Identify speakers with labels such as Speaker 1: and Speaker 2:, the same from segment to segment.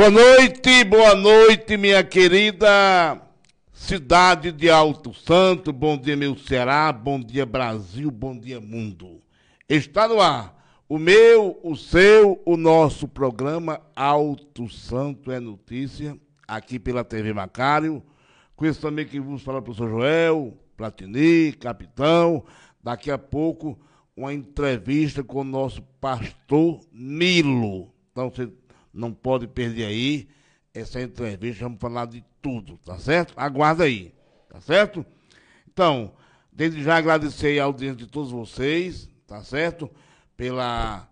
Speaker 1: Boa noite, boa noite, minha querida cidade de Alto Santo. Bom dia, meu Ceará. Bom dia, Brasil. Bom dia, mundo. Está no ar o meu, o seu, o nosso programa Alto Santo é Notícia, aqui pela TV Macário. Com isso também que vamos falar para o professor Joel, Platini, capitão. Daqui a pouco, uma entrevista com o nosso pastor Nilo. Então, você não pode perder aí essa entrevista. É, vamos falar de tudo, tá certo? Aguarda aí, tá certo? Então, desde já agradecer a audiência de todos vocês, tá certo? Pela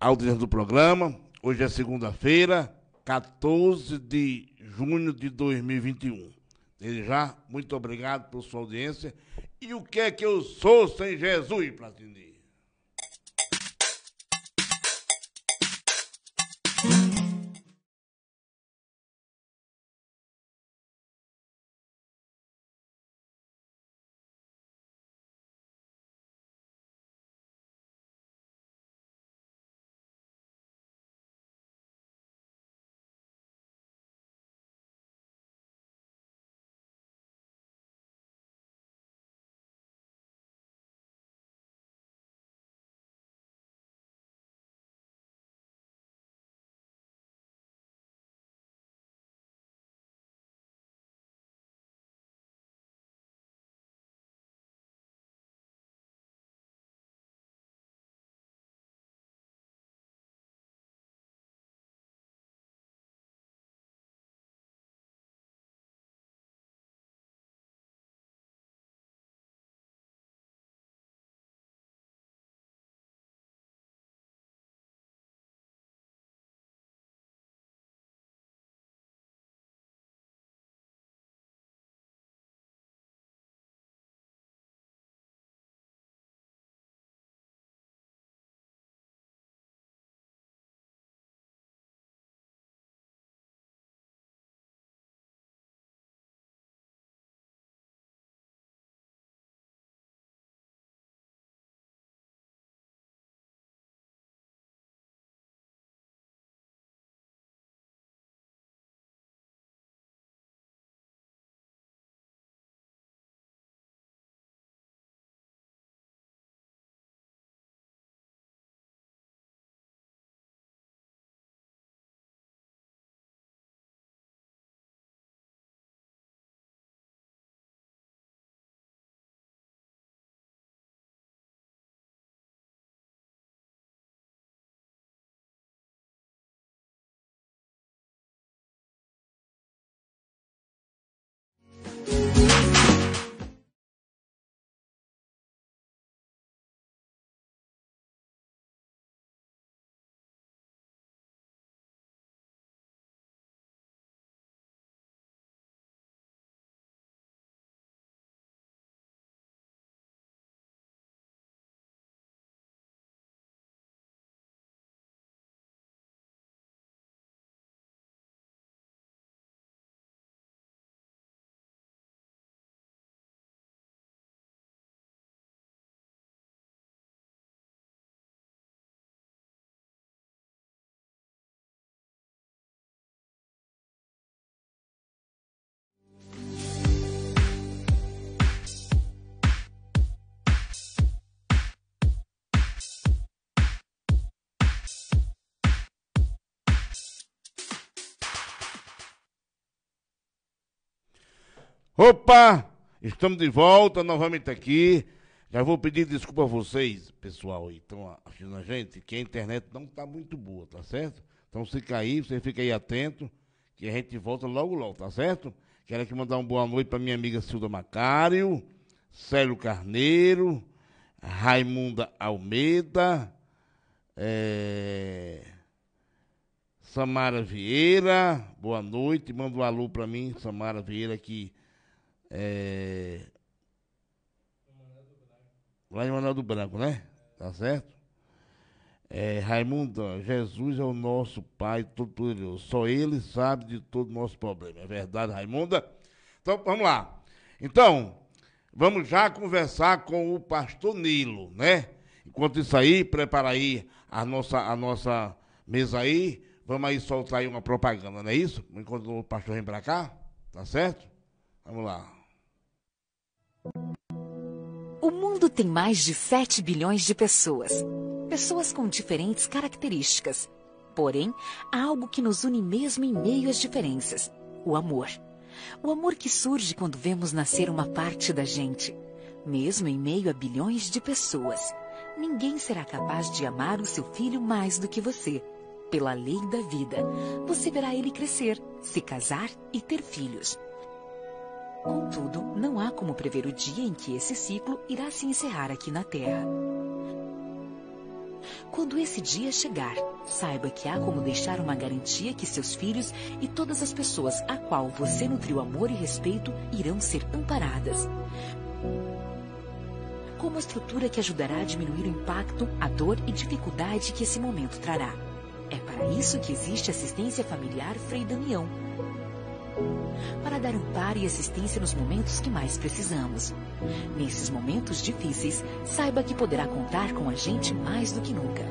Speaker 1: audiência do programa. Hoje é segunda-feira, 14 de junho de 2021. Desde já, muito obrigado por sua audiência. E o que é que eu sou sem Jesus, Platini? Opa! Estamos de volta novamente aqui. Já vou pedir desculpa a vocês, pessoal, então assistindo a gente, que a internet não está muito boa, tá certo? Então se cair, você fica aí atento, que a gente volta logo logo, tá certo? Quero aqui mandar uma boa noite para minha amiga Silda Macário, Célio Carneiro, Raimunda Almeida, é... Samara Vieira, boa noite. Manda um alô para mim, Samara Vieira, que é... Lá em Manuel do Branco, né? Tá certo? É, Raimundo, Jesus é o nosso Pai Todo-Poderoso. Só Ele sabe de todo o nosso problema. É verdade, Raimunda? Então, vamos lá. Então, vamos já conversar com o pastor Nilo, né? Enquanto isso aí, prepara aí a nossa, a nossa mesa aí. Vamos aí soltar aí uma propaganda, não é isso? Enquanto o pastor vem para cá, tá certo? Vamos lá. O mundo
Speaker 2: tem mais de 7 bilhões de pessoas. Pessoas com diferentes características. Porém, há algo que nos une mesmo em meio às diferenças: o amor. O amor que surge quando vemos nascer uma parte da gente. Mesmo em meio a bilhões de pessoas, ninguém será capaz de amar o seu filho mais do que você. Pela lei da vida, você verá ele crescer, se casar e ter filhos. Contudo, não há como prever o dia em que esse ciclo irá se encerrar aqui na Terra. Quando esse dia chegar, saiba que há como deixar uma garantia que seus filhos e todas as pessoas a qual você nutriu amor e respeito irão ser amparadas. Como a estrutura que ajudará a diminuir o impacto, a dor e dificuldade que esse momento trará. É para isso que existe assistência familiar Frei Damião, para dar amparo e assistência nos momentos que mais precisamos. Nesses momentos difíceis, saiba que poderá contar com a gente mais do que nunca.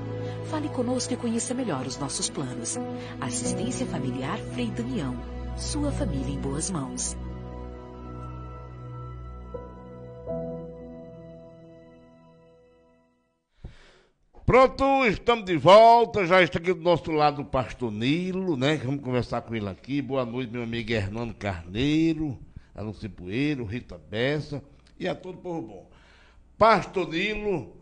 Speaker 2: Fale conosco e conheça melhor os nossos planos. Assistência Familiar Frei Damião. Sua família em boas
Speaker 1: mãos. Pronto, estamos de volta, já está aqui do nosso lado o pastor Nilo, né? Vamos conversar com ele aqui. Boa noite, meu amigo Hernando Carneiro, Alonso Poeiro, Rita Bessa e a todo povo bom. Pastor Nilo,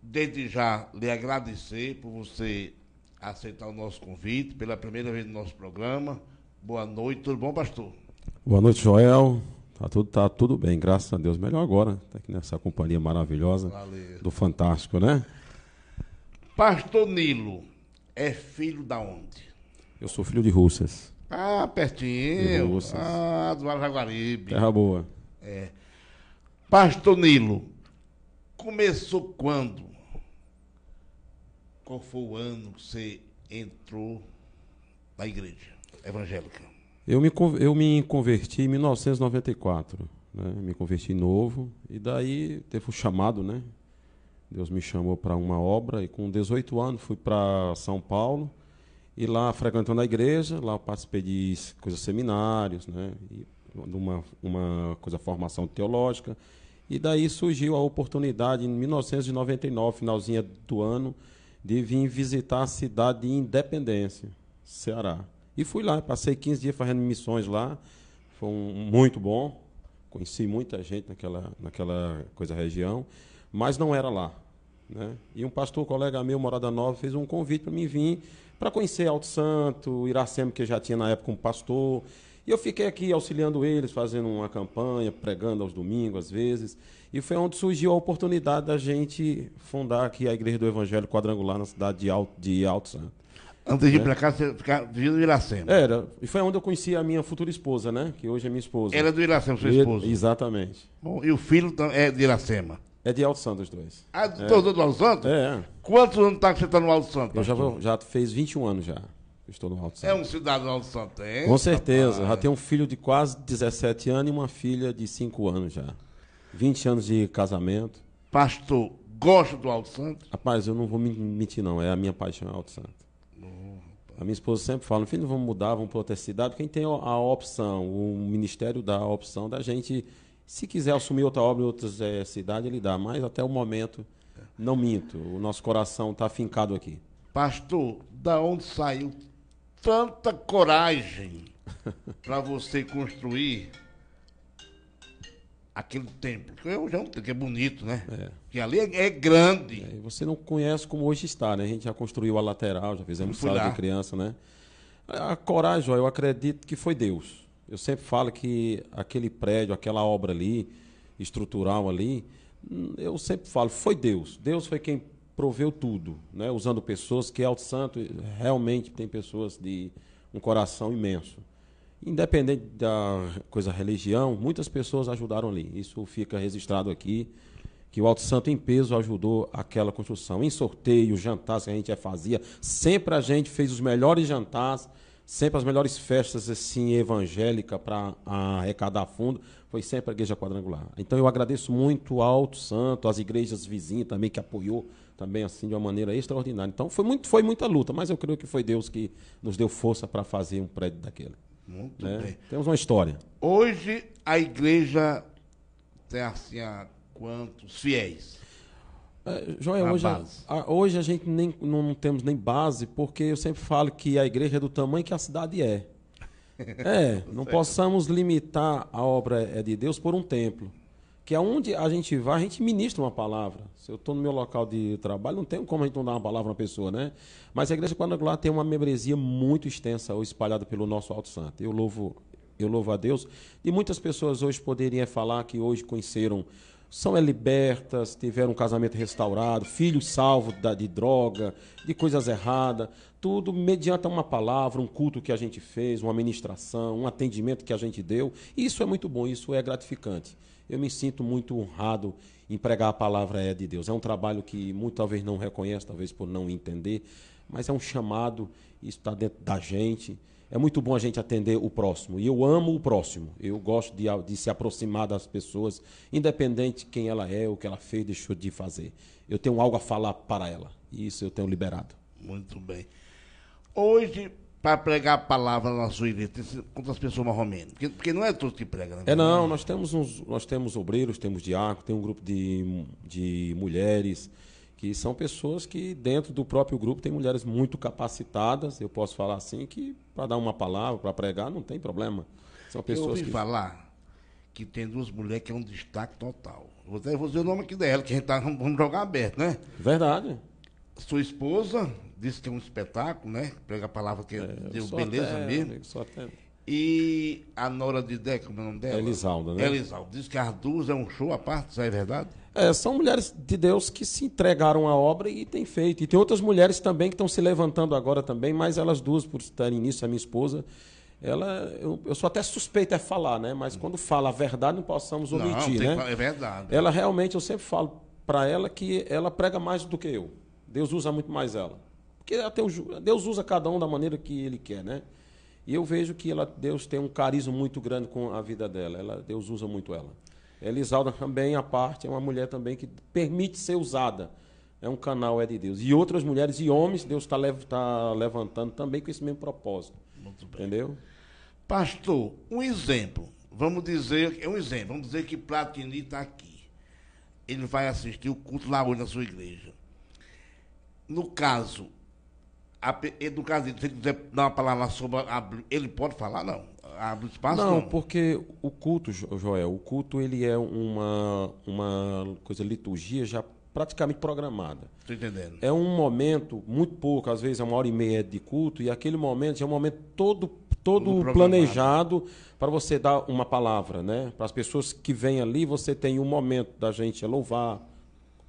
Speaker 1: desde já lhe agradecer por você aceitar o nosso convite pela primeira vez no nosso programa. Boa noite, tudo bom, pastor?
Speaker 3: Boa noite, Joel. Tá tudo, tá tudo bem, graças a Deus. Melhor agora, tá aqui nessa companhia maravilhosa Valeu. do Fantástico, né?
Speaker 1: Pastor Nilo é filho da onde?
Speaker 3: Eu sou filho de Russas.
Speaker 1: Ah, pertinho. De Russas. Ah, do Araguaribe. Terra boa. É. Pastor Nilo, começou quando? Qual foi o ano que você entrou na igreja evangélica?
Speaker 3: Eu me, eu me converti em 1994, né? Me converti novo e daí teve o um chamado, né? Deus me chamou para uma obra e com 18 anos fui para São Paulo e lá frequentando a igreja, lá eu participei de coisas seminários, né? E uma, uma coisa formação teológica. E daí surgiu a oportunidade em 1999, finalzinho do ano, de vir visitar a cidade de Independência, Ceará. E fui lá, passei 15 dias fazendo missões lá. Foi um, muito bom. Conheci muita gente naquela, naquela coisa região, mas não era lá. Né? E um pastor, colega meu, Morada Nova, fez um convite para mim vir para conhecer Alto Santo, Iracema, que já tinha na época um pastor. E eu fiquei aqui auxiliando eles, fazendo uma campanha, pregando aos domingos, às vezes. E foi onde surgiu a oportunidade da gente fundar aqui a Igreja do Evangelho Quadrangular na cidade de Alto, de Alto Santo. Antes de ir é. Né? para cá, você ficava vindo do Iracema. Era. E foi onde eu conheci a minha futura esposa, né? Que hoje é minha esposa. Era é do Iracema, sua esposa. E, exatamente.
Speaker 1: Bom, e o filho é de Iracema. É de
Speaker 3: Alto Santo os dois. Ah, do, é. do, do Alto Santo? É.
Speaker 1: Quantos anos tá que você está no Alto Santo? Eu já, vou,
Speaker 3: já fez 21 anos já. Estou no Alto é Santo. É
Speaker 1: um cidadão do Alto Santo, hein? Com
Speaker 3: certeza. Rapaz. Já tem um filho de quase 17 anos e uma filha de 5 anos já. 20 anos de casamento. Pastor, gosta do Alto Santo? Rapaz, eu não vou mentir, não. É a minha paixão, é Alto Santo. A minha esposa sempre fala, no filho, vamos mudar, vamos para outra cidade, Quem tem a opção, o ministério dá a opção da gente se quiser assumir outra obra em outra é, eh, cidade, ele dá. Mas até o momento, não minto. O nosso coração está fincado aqui. Pastor,
Speaker 1: da onde saiu tanta coragem
Speaker 3: para você
Speaker 1: construir aquele templo? é um templo que é bonito, né? É.
Speaker 3: Que ali é, é grande. É, você não conhece como hoje está, né? A gente já construiu a lateral, já fizemos sala lá. de criança, né? A coragem, ó, eu acredito que foi Deus. Eu sempre falo que aquele prédio, aquela obra ali, estrutural ali, hum, eu sempre falo, foi Deus. Deus foi quem proveu tudo, né? usando pessoas que Alto Santo realmente tem pessoas de um coração imenso. Independente da coisa religião, muitas pessoas ajudaram ali. Isso fica registrado aqui, que o Alto Santo em peso ajudou aquela construção. Em sorteio, jantares que a gente fazia, sempre a gente fez os melhores jantares sempre as melhores festas assim evangélica para ah, arrecadar fundo foi sempre a igreja quadrangular. Então eu agradeço muito ao Alto Santo, às igrejas vizinhas também que apoiou também assim de uma maneira extraordinária. Então foi muito foi muita luta, mas eu creio que foi Deus que nos deu força para fazer um prédio daquele. Muito né? bem. Temos uma história. Hoje a igreja
Speaker 1: tem assim a quantos fiéis?
Speaker 3: É, Joel, hoje a, a, hoje a gente nem, não, não, temos nem base, porque eu sempre falo que a igreja é do tamanho que a cidade é. É, tá não possamos limitar a obra é, de Deus por um templo. Que aonde é a gente vai, a gente ministra uma palavra. Se eu estou no meu local de trabalho, não tem como a gente não dar uma palavra a uma pessoa, né? Mas a igreja quadrangular tem uma membresia muito extensa, ou espalhada pelo nosso Alto Santo. Eu louvo eu louvo a Deus. E muitas pessoas hoje poderiam falar que hoje conheceram são libertas, tiveram um casamento restaurado, filhos salvos de droga, de coisas erradas, tudo mediante uma palavra, um culto que a gente fez, uma ministração, um atendimento que a gente deu. e Isso é muito bom, isso é gratificante. Eu me sinto muito honrado em pregar a palavra é de Deus. É um trabalho que muitas talvez não reconhece, talvez por não entender, mas é um chamado, isso está dentro da gente é muito bom a gente atender o próximo. E eu amo o próximo. Eu gosto de, de se aproximar das pessoas, independente quem ela é, o que ela fez, deixou de fazer. Eu tenho algo a falar para ela. E isso eu tenho liberado. Muito bem.
Speaker 1: Hoje, para pregar a palavra na sua igreja, quantas pessoas marromeno? Porque, porque não é todo que prega. né? É não,
Speaker 3: nós temos uns, nós temos obreiros, temos diáconos, tem um grupo de, de mulheres que são pessoas que dentro do próprio grupo tem mulheres muito capacitadas, eu posso falar assim, que para dar uma palavra, para pregar, não tem problema. São pessoas Eu ouvi que... falar
Speaker 1: que tem duas mulheres que é um destaque total. Vou dizer, o nome aqui dela, que a gente tá, vamos jogar aberto, né? Verdade. Sua esposa disse que é um espetáculo, né? Prega a palavra que é, deu beleza até, mesmo. Amigo, só tem e a Nora de Deco, é o nome dela? Elisalda, né? Elisalda. Diz que as duas é um show à parte, isso é verdade?
Speaker 3: É, são mulheres de Deus que se entregaram à obra e têm feito. E tem outras mulheres também que estão se levantando agora também, mas elas duas, por estarem nisso, a minha esposa, ela eu, eu sou até suspeita é falar, né? Mas quando fala a verdade não possamos omitir, não, né? Que, é verdade. Ela realmente eu sempre falo para ela que ela prega mais do que eu. Deus usa muito mais ela. Porque até o, Deus usa cada um da maneira que ele quer, né? E eu vejo que ela, Deus tem um carisma muito grande com a vida dela. Ela, Deus usa muito ela. Elisalda também, a parte, é uma mulher também que permite ser usada. É um canal, é de Deus. E outras mulheres e homens, Deus está lev tá levantando também com esse mesmo propósito. Muito bem. Entendeu? Pastor, um exemplo.
Speaker 1: Vamos dizer, é um exemplo. Vamos dizer que Platini está aqui. Ele vai assistir o culto lá hoje na sua igreja. No caso, a, no caso dele, se ele quiser dar uma palavra sobre. A, ele pode falar, não? Abre espaço? Não, não,
Speaker 3: porque o culto, Joel, o culto ele é uma, uma coisa, liturgia já praticamente programada. Estou entendendo. É um momento, muito pouco, às vezes é uma hora e meia de culto, e aquele momento é um momento todo todo planejado para você dar uma palavra, né? Para as pessoas que vêm ali, você tem um momento da gente louvar,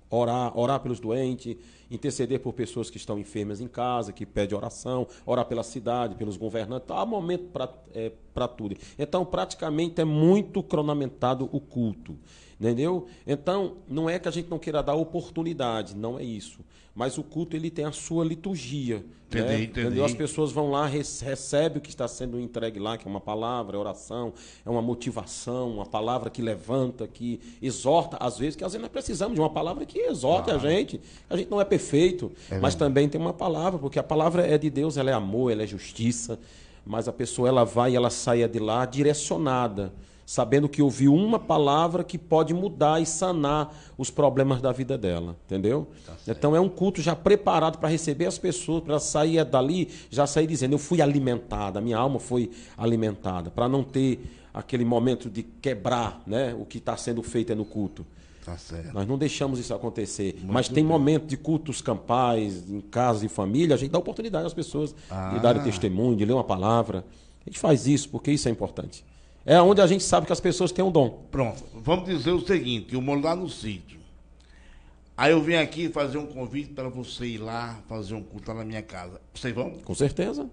Speaker 3: orar, orar pelos doentes interceder por pessoas que estão enfermas em casa, que pede oração, orar pela cidade, pelos governantes. Há momento para é, tudo. Então, praticamente é muito cronamentado o culto. Entendeu? Então, não é que a gente não queira dar oportunidade, não é isso. Mas o culto ele tem a sua liturgia. Entendi, né? entendi. Entendeu? As pessoas vão lá, recebe o que está sendo entregue lá, que é uma palavra, é oração, é uma motivação, uma palavra que levanta, que exorta, às vezes, que às vezes nós precisamos de uma palavra que exorte ah. a gente. A gente não é perfeito perfeito, é mas também tem uma palavra, porque a palavra é de Deus, ela é amor, ela é justiça, mas a pessoa ela vai e ela saia de lá direcionada, sabendo que ouviu uma palavra que pode mudar e sanar os problemas da vida dela, entendeu? Tá então é um culto já preparado para receber as pessoas, para sair dali, já sair dizendo, eu fui alimentada, minha alma foi alimentada, para não ter aquele momento de quebrar né, o que está sendo feito no culto. Tá Nós não deixamos isso acontecer. Muito Mas tem momentos de cultos campais, em casa e família, a gente dá oportunidade às pessoas ah. de darem testemunho, de ler uma palavra. A gente faz isso porque isso é importante. É onde a gente sabe que as pessoas têm um dom. Pronto,
Speaker 1: vamos dizer o seguinte: eu moro lá no sítio. Aí eu venho aqui fazer um convite para você ir lá fazer um culto lá na minha casa. Vocês vão?
Speaker 3: Com certeza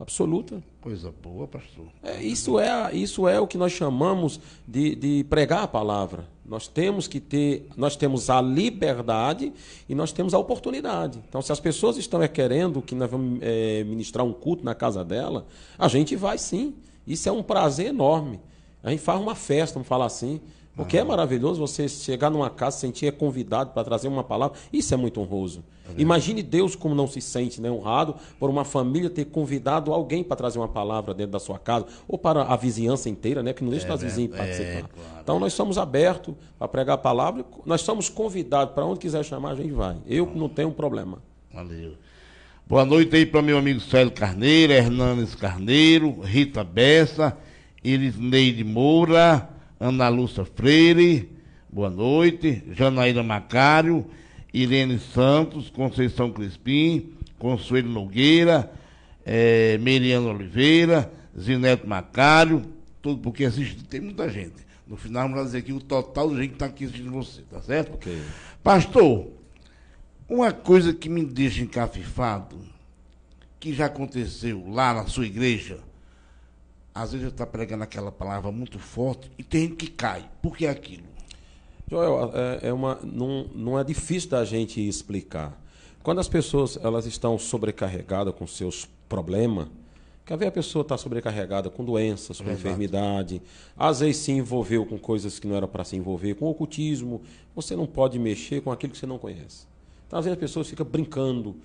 Speaker 3: absoluta. Coisa boa, pastor. É, isso, é, isso é o que nós chamamos de, de pregar a palavra. Nós temos que ter, nós temos a liberdade e nós temos a oportunidade. Então, se as pessoas estão querendo que nós vamos é, ministrar um culto na casa dela, a gente vai sim. Isso é um prazer enorme. A gente faz uma festa, vamos falar assim. Porque é maravilhoso você chegar numa casa, sentir é convidado para trazer uma palavra. Isso é muito honroso. É Imagine Deus como não se sente né, honrado por uma família ter convidado alguém para trazer uma palavra dentro da sua casa, ou para a vizinhança inteira, né? Que não deixa é, vizinhas. vizinhos é, participar. Claro. Então nós somos abertos para pregar a palavra, nós somos convidados para onde quiser chamar, a gente vai. Eu não tenho problema. Valeu. Boa noite
Speaker 1: aí para meu amigo Célio Carneiro, Hernanes Carneiro, Rita Bessa, Elisneide Moura. Ana Lúcia Freire, boa noite, Janaína Macário, Irene Santos, Conceição Crispim, Consuelo Nogueira, é, Meriano Oliveira, Zineto Macário, tudo porque assiste, tem muita gente. No final, vamos dizer aqui o total do gente que está aqui assistindo você, tá certo? Pastor, uma coisa que me deixa encafifado, que já aconteceu lá na sua igreja, às vezes eu estou tá pregando aquela palavra muito forte e tem gente que cai. Por que aquilo?
Speaker 3: Joel, é, é uma, não, não é difícil da gente explicar. Quando as pessoas elas estão sobrecarregadas com seus problemas, Quer ver a pessoa está sobrecarregada com doenças, com enfermidade, às vezes se envolveu com coisas que não era para se envolver, com ocultismo. Você não pode mexer com aquilo que você não conhece. Então, às vezes as pessoas ficam brincando,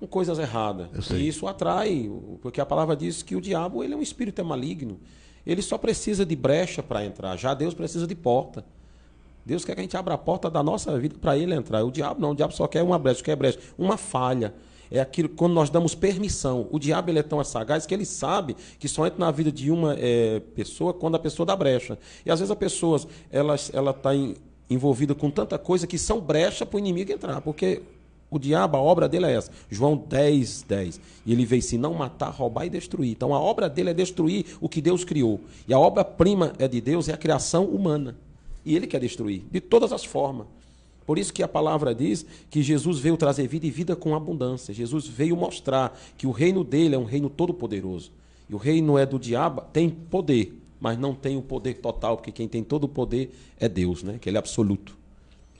Speaker 3: com coisas erradas. E isso atrai, porque a palavra diz que o diabo ele é um espírito é maligno. Ele só precisa de brecha para entrar. Já Deus precisa de porta. Deus quer que a gente abra a porta da nossa vida para ele entrar. O diabo não, o diabo só quer uma brecha, quer é brecha, uma falha. É aquilo quando nós damos permissão. O diabo ele é tão sagaz que ele sabe que só entra na vida de uma é, pessoa quando a pessoa dá brecha. E às vezes as pessoas elas ela está envolvida com tanta coisa que são brecha para o inimigo entrar, porque o diabo, a obra dele é essa. João 10, 10. E ele veio se assim, não matar, roubar e destruir. Então a obra dele é destruir o que Deus criou. E a obra-prima é de Deus é a criação humana. E ele quer destruir, de todas as formas. Por isso que a palavra diz que Jesus veio trazer vida e vida com abundância. Jesus veio mostrar que o reino dele é um reino todo-poderoso. E o reino é do diabo, tem poder, mas não tem o poder total, porque quem tem todo o poder é Deus, né? que ele é absoluto.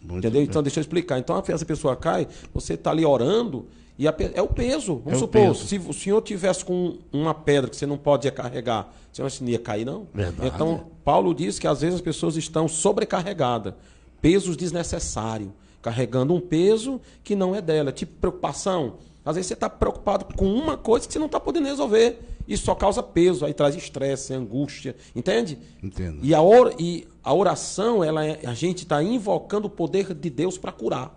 Speaker 3: Muito Entendeu? Bem. Então, deixa eu explicar. Então, essa pessoa cai, você está ali orando e a, é o peso. Vamos é supor, peso. se o senhor tivesse com uma pedra que você não podia carregar, você não ia cair, não? Verdade. Então, Paulo diz que às vezes as pessoas estão sobrecarregadas, pesos desnecessários, carregando um peso que não é dela, tipo preocupação. Às vezes você está preocupado com uma coisa que você não está podendo resolver. Isso só causa peso, aí traz estresse, angústia, entende? Entendo. E a, or, e a oração, ela é, a gente está invocando o poder de Deus para curar.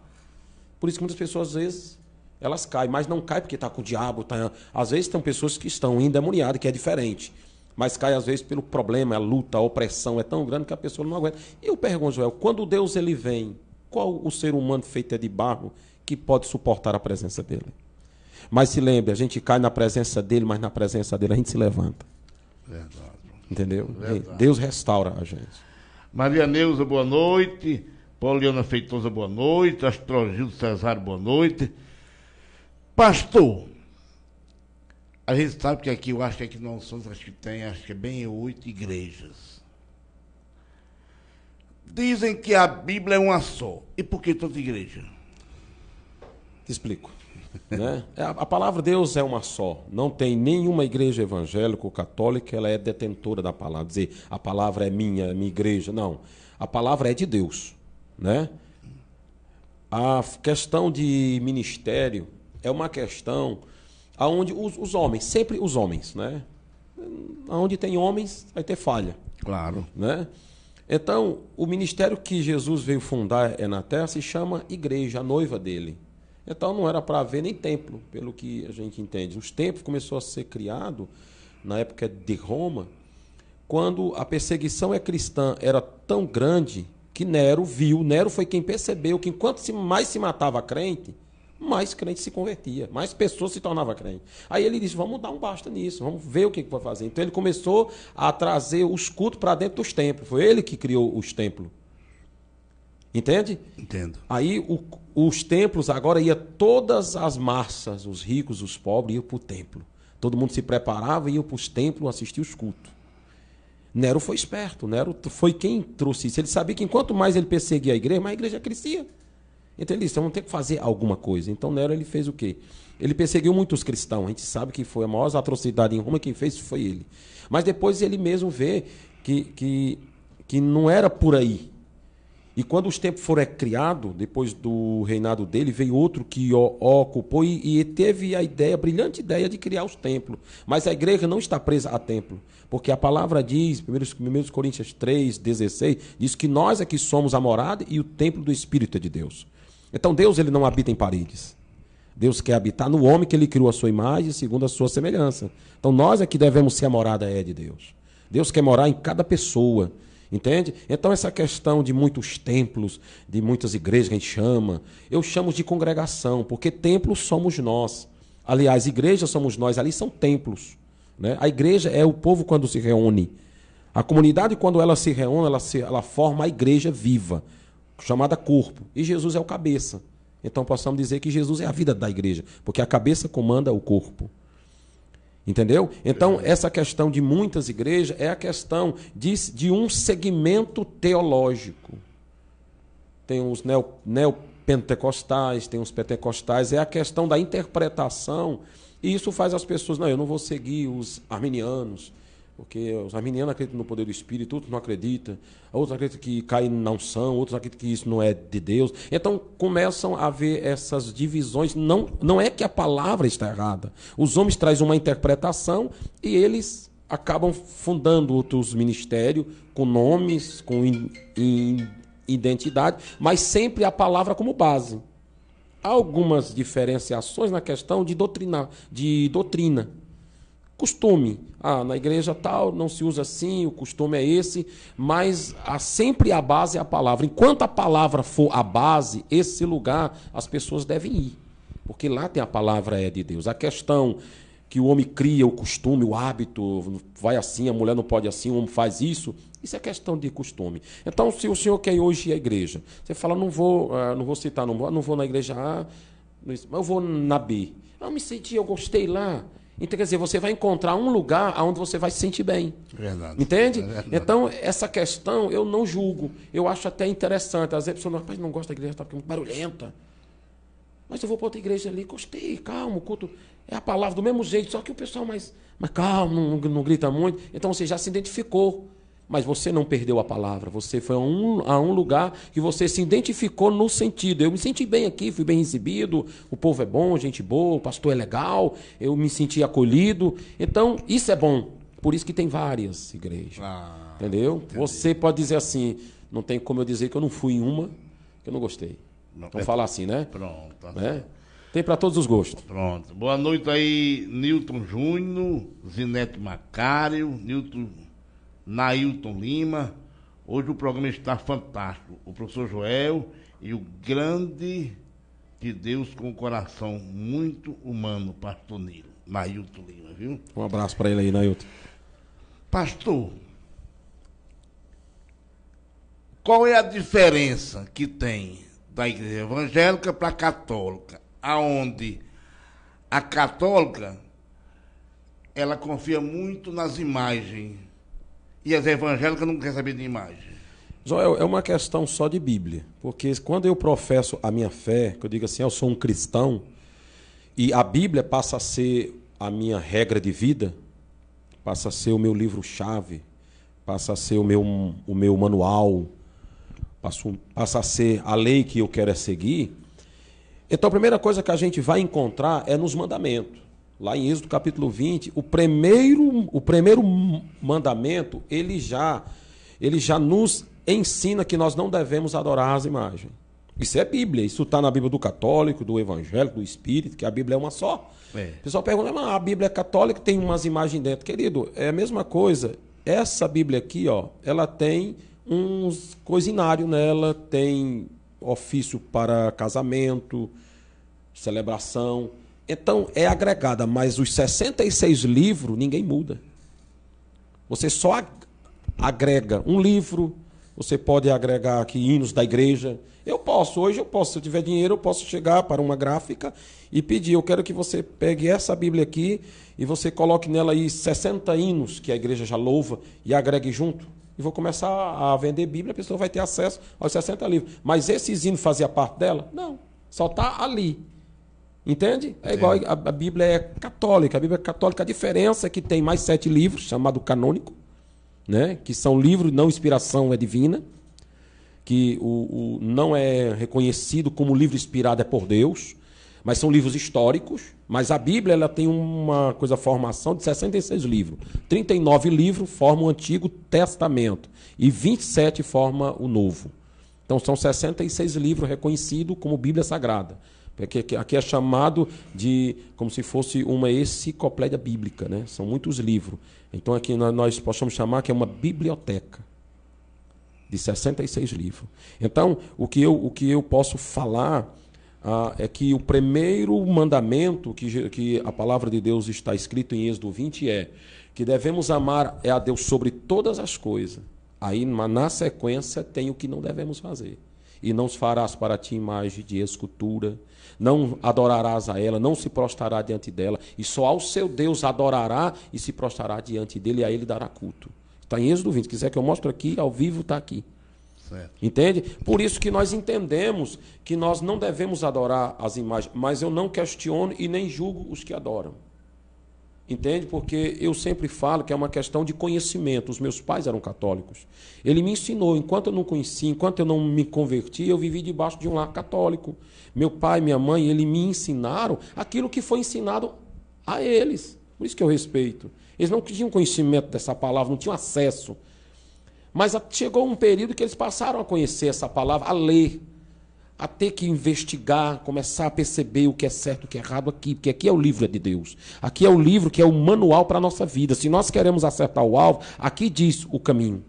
Speaker 3: Por isso que muitas pessoas, às vezes, elas caem, mas não caem porque está com o diabo. Tá, às vezes, tem pessoas que estão endemoniadas, que é diferente. Mas cai, às vezes, pelo problema, a é luta, a opressão é tão grande que a pessoa não aguenta. E eu pergunto, Joel, quando Deus ele vem, qual o ser humano feito é de barro que pode suportar a presença dele? Mas se lembre, a gente cai na presença dele, mas na presença dele a gente se levanta. Verdade. Entendeu? Verdade. Deus restaura a gente.
Speaker 1: Maria Neuza, boa noite. Pauliana Feitosa, boa noite. Astrogildo Cesário, boa noite. Pastor, a gente sabe que aqui, eu acho que aqui são somos, acho que tem, acho que é bem oito igrejas. Dizem que a Bíblia é uma só. E por que tanta igreja?
Speaker 3: Te explico né? É, a palavra de Deus é uma só. Não tem nenhuma igreja evangélica ou católica ela é detentora da palavra. Dizer, a palavra é minha, minha igreja. Não. A palavra é de Deus, né? A questão de ministério é uma questão aonde os, os homens, sempre os homens, né? Onde tem homens, vai ter falha. Claro. Né? Então, o ministério que Jesus veio fundar é na terra se chama igreja, a noiva dele. Então não era para haver nem templo, pelo que a gente entende. Os templos começou a ser criado na época de Roma, quando a perseguição é cristã era tão grande que Nero viu, Nero foi quem percebeu que enquanto mais se matava crente, mais crente se convertia, mais pessoas se tornavam crente. Aí ele disse: vamos dar um basta nisso, vamos ver o que, que vai fazer. Então ele começou a trazer os cultos para dentro dos templos. Foi ele que criou os templos. Entende? Entendo. Aí o, os templos agora ia todas as massas, os ricos, os pobres, iam para o templo. Todo mundo se preparava e ia para os templos assistir os cultos. Nero foi esperto, Nero foi quem trouxe isso. Ele sabia que quanto mais ele perseguia a igreja, mais a igreja crescia. Então ele disse, então vamos ter que fazer alguma coisa. Então Nero ele fez o quê? Ele perseguiu muitos cristãos. A gente sabe que foi a maior atrocidade em Roma, quem fez foi ele. Mas depois ele mesmo vê que, que, que não era por aí. E quando os tempos foram é criados depois do reinado dele, veio outro que o ocupou e, e, teve a ideia, a brilhante ideia de criar os templos. Mas a igreja não está presa a templo, porque a palavra diz, 1 Coríntios 3, 16, diz que nós é que somos a morada e o templo do Espírito é de Deus. Então Deus ele não habita em paredes. Deus quer habitar no homem que ele criou a sua imagem, segundo a sua semelhança. Então nós é que devemos ser a morada é de Deus. Deus quer morar em cada pessoa. Entende? Então, essa questão de muitos templos, de muitas igrejas que a gente chama, eu chamo de congregação, porque templos somos nós. Aliás, igreja somos nós, ali são templos. Né? A igreja é o povo quando se reúne. A comunidade, quando ela se reúne, ela, se, ela forma a igreja viva, chamada corpo. E Jesus é o cabeça. Então, possamos dizer que Jesus é a vida da igreja, porque a cabeça comanda o corpo. Entendeu? Então, essa questão de muitas igrejas é a questão de, de um segmento teológico. Tem os neo, neopentecostais, tem os pentecostais, é a questão da interpretação. E isso faz as pessoas, não, eu não vou seguir os arminianos, porque os arminianos acreditam no poder do Espírito, outros não acreditam, outros acreditam que cai na unção, outros acreditam que isso não é de Deus. Então começam a haver essas divisões. Não, não é que a palavra está errada. Os homens trazem uma interpretação e eles acabam fundando outros ministérios com nomes, com in, in, identidade, mas sempre a palavra como base. Há algumas diferenciações na questão de doutrina. De doutrina costume. Ah, na igreja tal não se usa assim, o costume é esse, mas há sempre a base é a palavra. Enquanto a palavra for a base, esse lugar as pessoas devem ir, porque lá tem a palavra é de Deus. A questão que o homem cria o costume, o hábito, vai assim, a mulher não pode assim, o homem faz isso, isso é questão de costume. Então, se o senhor quer ir hoje à igreja, você fala, não vou, ah, não vou citar, não vou, ah, não vou na igreja A, mas eu vou na B. Ah, me senti, eu gostei lá. Então, quer dizer, você vai encontrar um lugar onde você vai se sentir bem. Verdade. Entende? É verdade. Então, essa questão eu não julgo. Eu acho até interessante. Às vezes a pessoa, rapaz, não gosta da igreja, tá porque é muito barulhenta. Mas eu vou para outra igreja ali, gostei, calmo, culto. É a palavra do mesmo jeito, só que o pessoal mais, mais calmo, não, não grita muito. Então você já se identificou mas você não perdeu a palavra. Você foi a um, a um, lugar que você se identificou no sentido. Eu me senti bem aqui, fui bem recebido, o povo é bom, gente boa, o pastor é legal, eu me senti acolhido. Então, isso é bom. Por isso que tem várias igrejas. Ah, entendeu? Entendi. Você pode dizer assim, não tem como eu dizer que eu não fui em uma, que eu não gostei. Não, então é, falar assim, né? Pronto. Tá né? Tem para todos os gostos. Pronto.
Speaker 1: Boa noite aí, Newton Júnior, Zinete Macário, Newton Nailton Lima. Hoje o programa está fantástico. O professor Joel e o grande de Deus com o coração muito humano, pastor Nilo.
Speaker 3: Nailton Lima, viu? Um abraço para ele aí, Nailton.
Speaker 1: Pastor, qual é a diferença que tem da igreja evangélica para a católica? Aonde a católica ela confia muito nas imagens e as evangélicas não querem saber de imagem? Joel, é uma
Speaker 3: questão só de Bíblia. Porque quando eu professo a minha fé, que eu digo assim, eu sou um cristão, e a Bíblia passa a ser a minha regra de vida, passa a ser o meu livro-chave, passa a ser o meu, o meu manual, passa a ser a lei que eu quero é seguir. Então a primeira coisa que a gente vai encontrar é nos mandamentos lá em Êxodo capítulo 20, o primeiro, o primeiro mandamento, ele já, ele já nos ensina que nós não devemos adorar as imagens. Isso é Bíblia, isso está na Bíblia do católico, do evangélico, do espírito, que a Bíblia é uma só. É. O pessoal pergunta, mas a Bíblia é católica tem umas imagens dentro. Querido, é a mesma coisa. Essa Bíblia aqui, ó, ela tem uns coisinários nela, tem ofício para casamento, celebração. Então é agregada, mas os 66 livros ninguém muda. Você só agrega um livro, você pode agregar aqui hinos da igreja. Eu posso, hoje eu posso, se eu tiver dinheiro, eu posso chegar para uma gráfica e pedir, eu quero que você pegue essa Bíblia aqui e você coloque nela aí 60 hinos que a igreja já louva e agregue junto. E vou começar a vender Bíblia, a pessoa vai ter acesso aos 60 livros. Mas esses hinos faziam parte dela? Não, só está ali. Entende? É igual a, a, Bíblia é católica. A Bíblia é católica, a diferença é que tem mais sete livros, chamado canônico, né? que são livros não inspiração é divina, que o, o não é reconhecido como livro inspirado é por Deus, mas são livros históricos. Mas a Bíblia ela tem uma coisa formação de 66 livros. 39 livros formam o Antigo Testamento e 27 forma o Novo. Então são 66 livros reconhecidos como Bíblia Sagrada. Aqui, é aqui é chamado de como se fosse uma enciclopédia bíblica, né? São muitos livros. Então aqui nós possamos chamar que é uma biblioteca de 66 livros. Então, o que eu, o que eu posso falar ah, é que o primeiro mandamento que, que a palavra de Deus está escrito em Êxodo 20 é que devemos amar é a Deus sobre todas as coisas. Aí, na sequência, tem o que não devemos fazer e não farás para ti imagem de escultura, não adorarás a ela, não se prostrará diante dela, e só ao seu Deus adorará e se prostrará diante dele, e a ele dará culto. Está em Êxodo 20. Se quiser que eu mostre aqui, ao vivo está aqui. Certo. Entende? Por isso que nós entendemos que nós não devemos adorar as imagens, mas eu não questiono e nem julgo os que adoram. Entende? Porque eu sempre falo que é uma questão de conhecimento. Os meus pais eram católicos. Ele me ensinou, enquanto eu não conheci, enquanto eu não me converti, eu vivi debaixo de um lar católico. Meu pai, minha mãe, ele me ensinaram aquilo que foi ensinado a eles. Por isso que eu respeito. Eles não tinham conhecimento dessa palavra, não tinham acesso. Mas chegou um período que eles passaram a conhecer essa palavra, a ler a ter que investigar, começar a perceber o que é certo, o que é errado aqui, porque aqui é o livro é de Deus. Aqui é o livro que é o manual para a nossa vida. Se nós queremos acertar o alvo, aqui diz o caminho.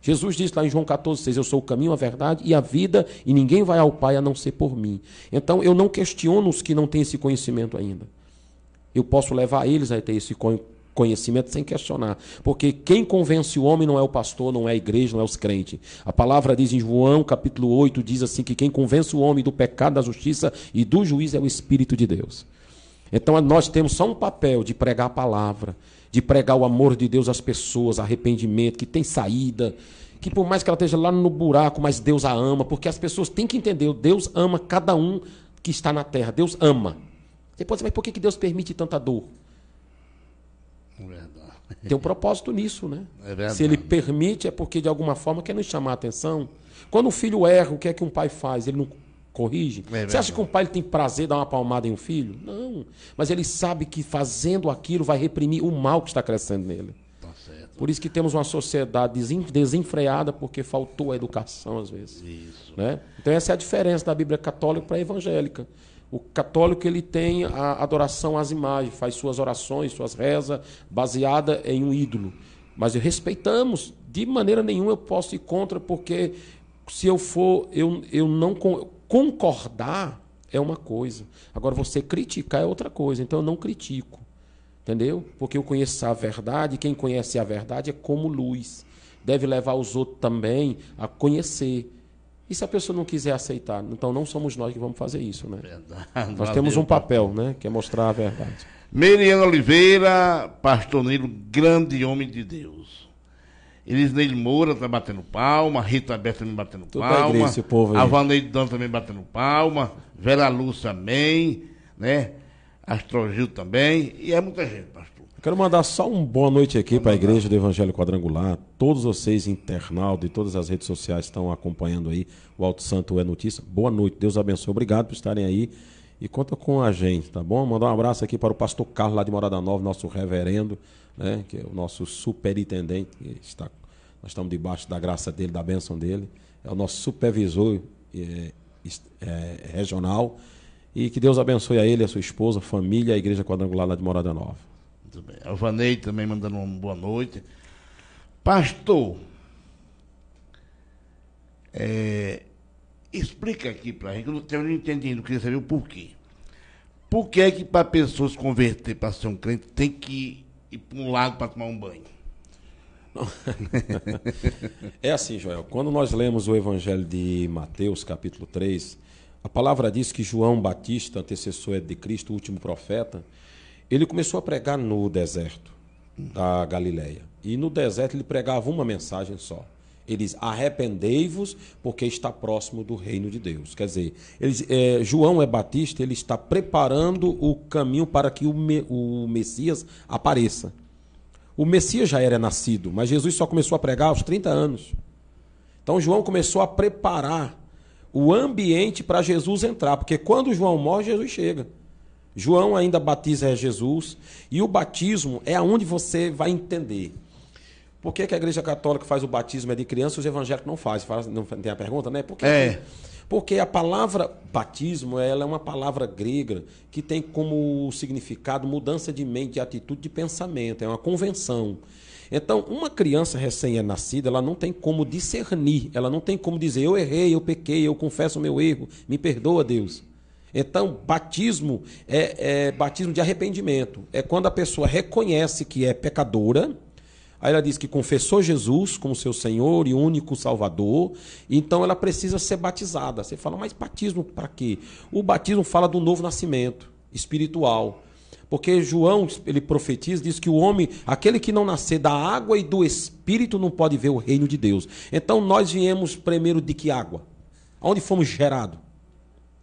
Speaker 3: Jesus disse lá em João 14, 6, eu sou o caminho, a verdade e a vida, e ninguém vai ao Pai a não ser por mim. Então eu não questiono os que não têm esse conhecimento ainda. Eu posso levar eles a ter esse conhecimento conhecimento sem questionar. Porque quem convence o homem não é o pastor, não é a igreja, não é os crentes. A palavra diz em João, capítulo 8, diz assim que quem convence o homem do pecado, da justiça e do juiz é o Espírito de Deus. Então nós temos só um papel de pregar a palavra, de pregar o amor de Deus às pessoas, arrependimento, que tem saída, que por mais que ela esteja lá no buraco, mas Deus a ama, porque as pessoas têm que entender, Deus ama cada um que está na terra, Deus ama. Depois, mas por que Deus permite tanta dor? Verdade. Tem um propósito nisso, né? É verdade. Se ele permite, é porque de alguma forma quer nos chamar a atenção. Quando o filho erra, o que é que um pai faz? Ele não corrige? É Você acha que um pai tem prazer em dar uma palmada em um filho? Não. Mas ele sabe que fazendo aquilo vai reprimir o mal que está crescendo nele. Tá certo. Por isso que temos uma sociedade desenfreada porque faltou a educação às vezes. Isso. Né? Então essa é a diferença da Bíblia católica para a evangélica. O católico ele tem a adoração às imagens, faz suas orações, suas rezas, baseada em um ídolo. Mas respeitamos, de maneira nenhuma eu posso ir contra, porque se eu for, eu, eu não concordar é uma coisa. Agora você criticar é outra coisa. Então eu não critico. Entendeu? Porque eu conheço a verdade, quem conhece a verdade é como luz. Deve levar os outros também a conhecer. E se a pessoa não quiser aceitar? Então não somos nós que vamos fazer isso, né? Verdade. Nós temos um papel, né? Que é mostrar a verdade. Meriana
Speaker 1: Oliveira, pastor Nilo, grande homem de Deus. Elisneide Moura está batendo palma, Rita Aberta também batendo Tudo palma. Igreja, esse povo aí. A Vaneide Dan também batendo palma, Vera Luz também, né? Astrogil também. E é muita gente, pastor.
Speaker 3: Quero mandar só uma boa noite aqui para a Igreja do Evangelho Quadrangular. Todos vocês, internautas de todas as redes sociais, estão acompanhando aí o Alto Santo é Notícia. Boa noite, Deus abençoe. Obrigado por estarem aí e conta com a gente, tá bom? Mandar um abraço aqui para o pastor Carlos, lá de Morada Nova, nosso reverendo, né? que é o nosso superintendente. está, nós estamos debaixo da graça dele, da bênção dele. É o nosso supervisor é, é, regional. E que Deus abençoe a ele, a sua esposa, a família, a Igreja Quadrangular lá de Morada Nova.
Speaker 1: Muito bem. A Vanei também mandando uma boa noite. Pastor, é, explica aqui para a gente, eu não tenho entendido, queria saber o porquê. Por que é que para a pessoa se converter, para ser um crente, tem que ir para um lago para tomar um banho?
Speaker 3: é assim, Joel. Quando nós lemos o Evangelho de Mateus, capítulo 3, a palavra diz que João Batista, antecessor de Cristo, o último profeta, ele começou a pregar no deserto da Galileia. E no deserto ele pregava uma mensagem só. Ele diz: arrependei-vos, porque está próximo do reino de Deus. Quer dizer, ele, é, João é Batista, ele está preparando o caminho para que o, me, o Messias apareça. O Messias já era nascido, mas Jesus só começou a pregar aos 30 anos. Então João começou a preparar o ambiente para Jesus entrar, porque quando João morre, Jesus chega. João ainda batiza é Jesus, e o batismo é aonde você vai entender. Por que, que, a igreja católica faz o batismo é de criança e os evangélicos não fazem? Faz, não tem a pergunta, né? Por que, é. Assim, porque a palavra batismo ela é uma palavra grega que tem como significado mudança de mente, de atitude, de pensamento. É uma convenção. Então, uma criança recém-nascida, ela não tem como discernir, ela não tem como dizer, eu errei, eu pequei, eu confesso o meu erro, me perdoa, Deus. Então, batismo é, é, batismo de arrependimento. É quando a pessoa reconhece que é pecadora. Aí ela diz que confessou Jesus como seu Senhor e único Salvador, então ela precisa ser batizada. Você fala, mas batismo para quê? O batismo fala do novo nascimento espiritual. Porque João, ele profetiza, diz que o homem, aquele que não nascer da água e do espírito, não pode ver o reino de Deus. Então nós viemos primeiro de que água? Onde fomos gerados?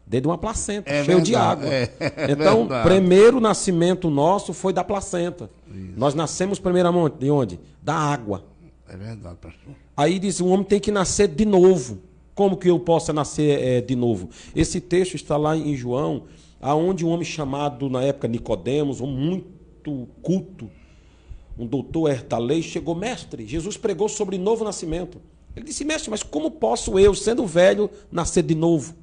Speaker 3: Dentro de uma placenta, é cheio verdade, de água. É, é então, verdade. primeiro nascimento nosso foi da placenta. Isso. Nós nascemos primeiramente de onde? Da água.
Speaker 1: É verdade, pastor.
Speaker 3: Aí diz, o homem tem que nascer de novo. Como que eu possa nascer é, de novo? Esse texto está lá em João, aonde um homem chamado, na época, Nicodemos, um muito culto, um doutor hertalei, chegou, mestre, Jesus pregou sobre novo nascimento. Ele disse, mestre, mas como posso eu, sendo velho, nascer de novo?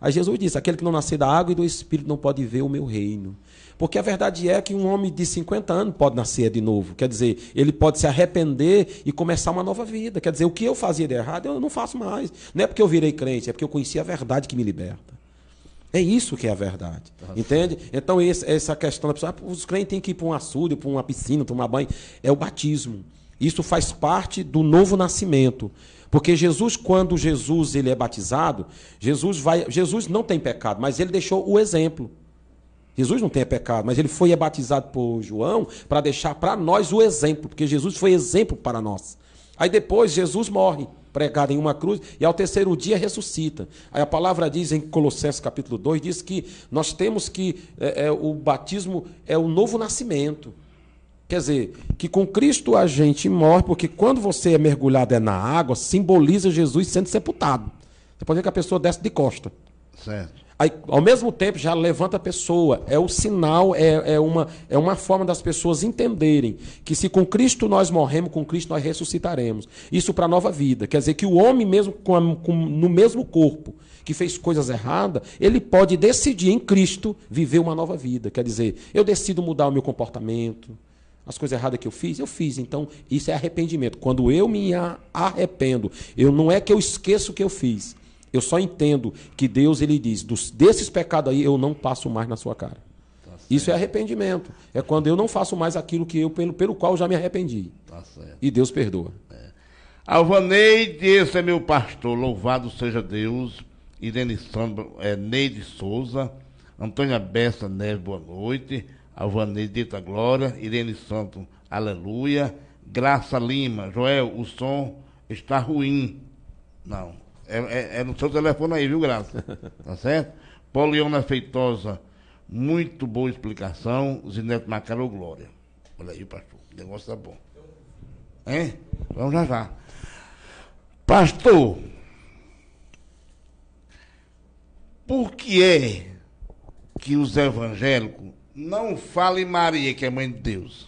Speaker 3: Aí Jesus disse: aquele que não nascer da água e do Espírito não pode ver o meu reino. Porque a verdade é que um homem de 50 anos pode nascer de novo. Quer dizer, ele pode se arrepender e começar uma nova vida. Quer dizer, o que eu fazia de errado, eu não faço mais. Não é porque eu virei crente, é porque eu conheci a verdade que me liberta. É isso que é a verdade. Entende? Então, essa questão da pessoa, ah, os crentes têm que ir para um açude, para uma piscina, tomar banho. É o batismo. Isso faz parte do novo nascimento. Porque Jesus, quando Jesus ele é batizado, Jesus vai, Jesus não tem pecado, mas ele deixou o exemplo. Jesus não tem pecado, mas ele foi batizado por João para deixar para nós o exemplo, porque Jesus foi exemplo para nós. Aí depois Jesus morre, pregado em uma cruz, e ao terceiro dia ressuscita. Aí a palavra diz em Colossenses capítulo 2, diz que nós temos que é, é, o batismo é o novo nascimento. Quer dizer, que com Cristo a gente morre, porque quando você é mergulhado é na água, simboliza Jesus sendo sepultado. Você pode ver que a pessoa desce de costa. Certo. Aí, ao mesmo tempo, já levanta a pessoa. É o sinal, é, é, uma, é uma forma das pessoas entenderem que se com Cristo nós morremos, com Cristo nós ressuscitaremos. Isso para a nova vida. Quer dizer que o homem, mesmo com, a, com no mesmo corpo, que fez coisas erradas, ele pode decidir em Cristo viver uma nova vida. Quer dizer, eu decido mudar o meu comportamento, as coisas erradas que eu fiz, eu fiz. Então, isso é arrependimento. Quando eu me arrependo, eu não é que eu esqueço o que eu fiz. Eu só entendo que Deus ele diz, dos, desses pecados aí eu não passo mais na sua cara. Tá isso é arrependimento. É quando eu não faço mais aquilo que eu pelo, pelo qual já me arrependi.
Speaker 1: Tá e
Speaker 3: Deus perdoa. É.
Speaker 1: Alvaneide, esse é meu pastor. Louvado seja Deus. Irene Sandro, é, Neide Souza, Antônia Bessa Neves, boa noite. Alvanedita Glória, Irene Santo, Aleluia, Graça Lima, Joel, o som está ruim. Não, é, é, é no seu telefone aí, viu, Graça? Tá certo? Poliona Feitosa, muito boa explicação. Zinete Macarô Glória. Olha aí, pastor, o negócio tá bom. Hein? Vamos já já. Pastor, por
Speaker 3: que é que os evangélicos
Speaker 1: não fale Maria, que
Speaker 3: é mãe de Deus.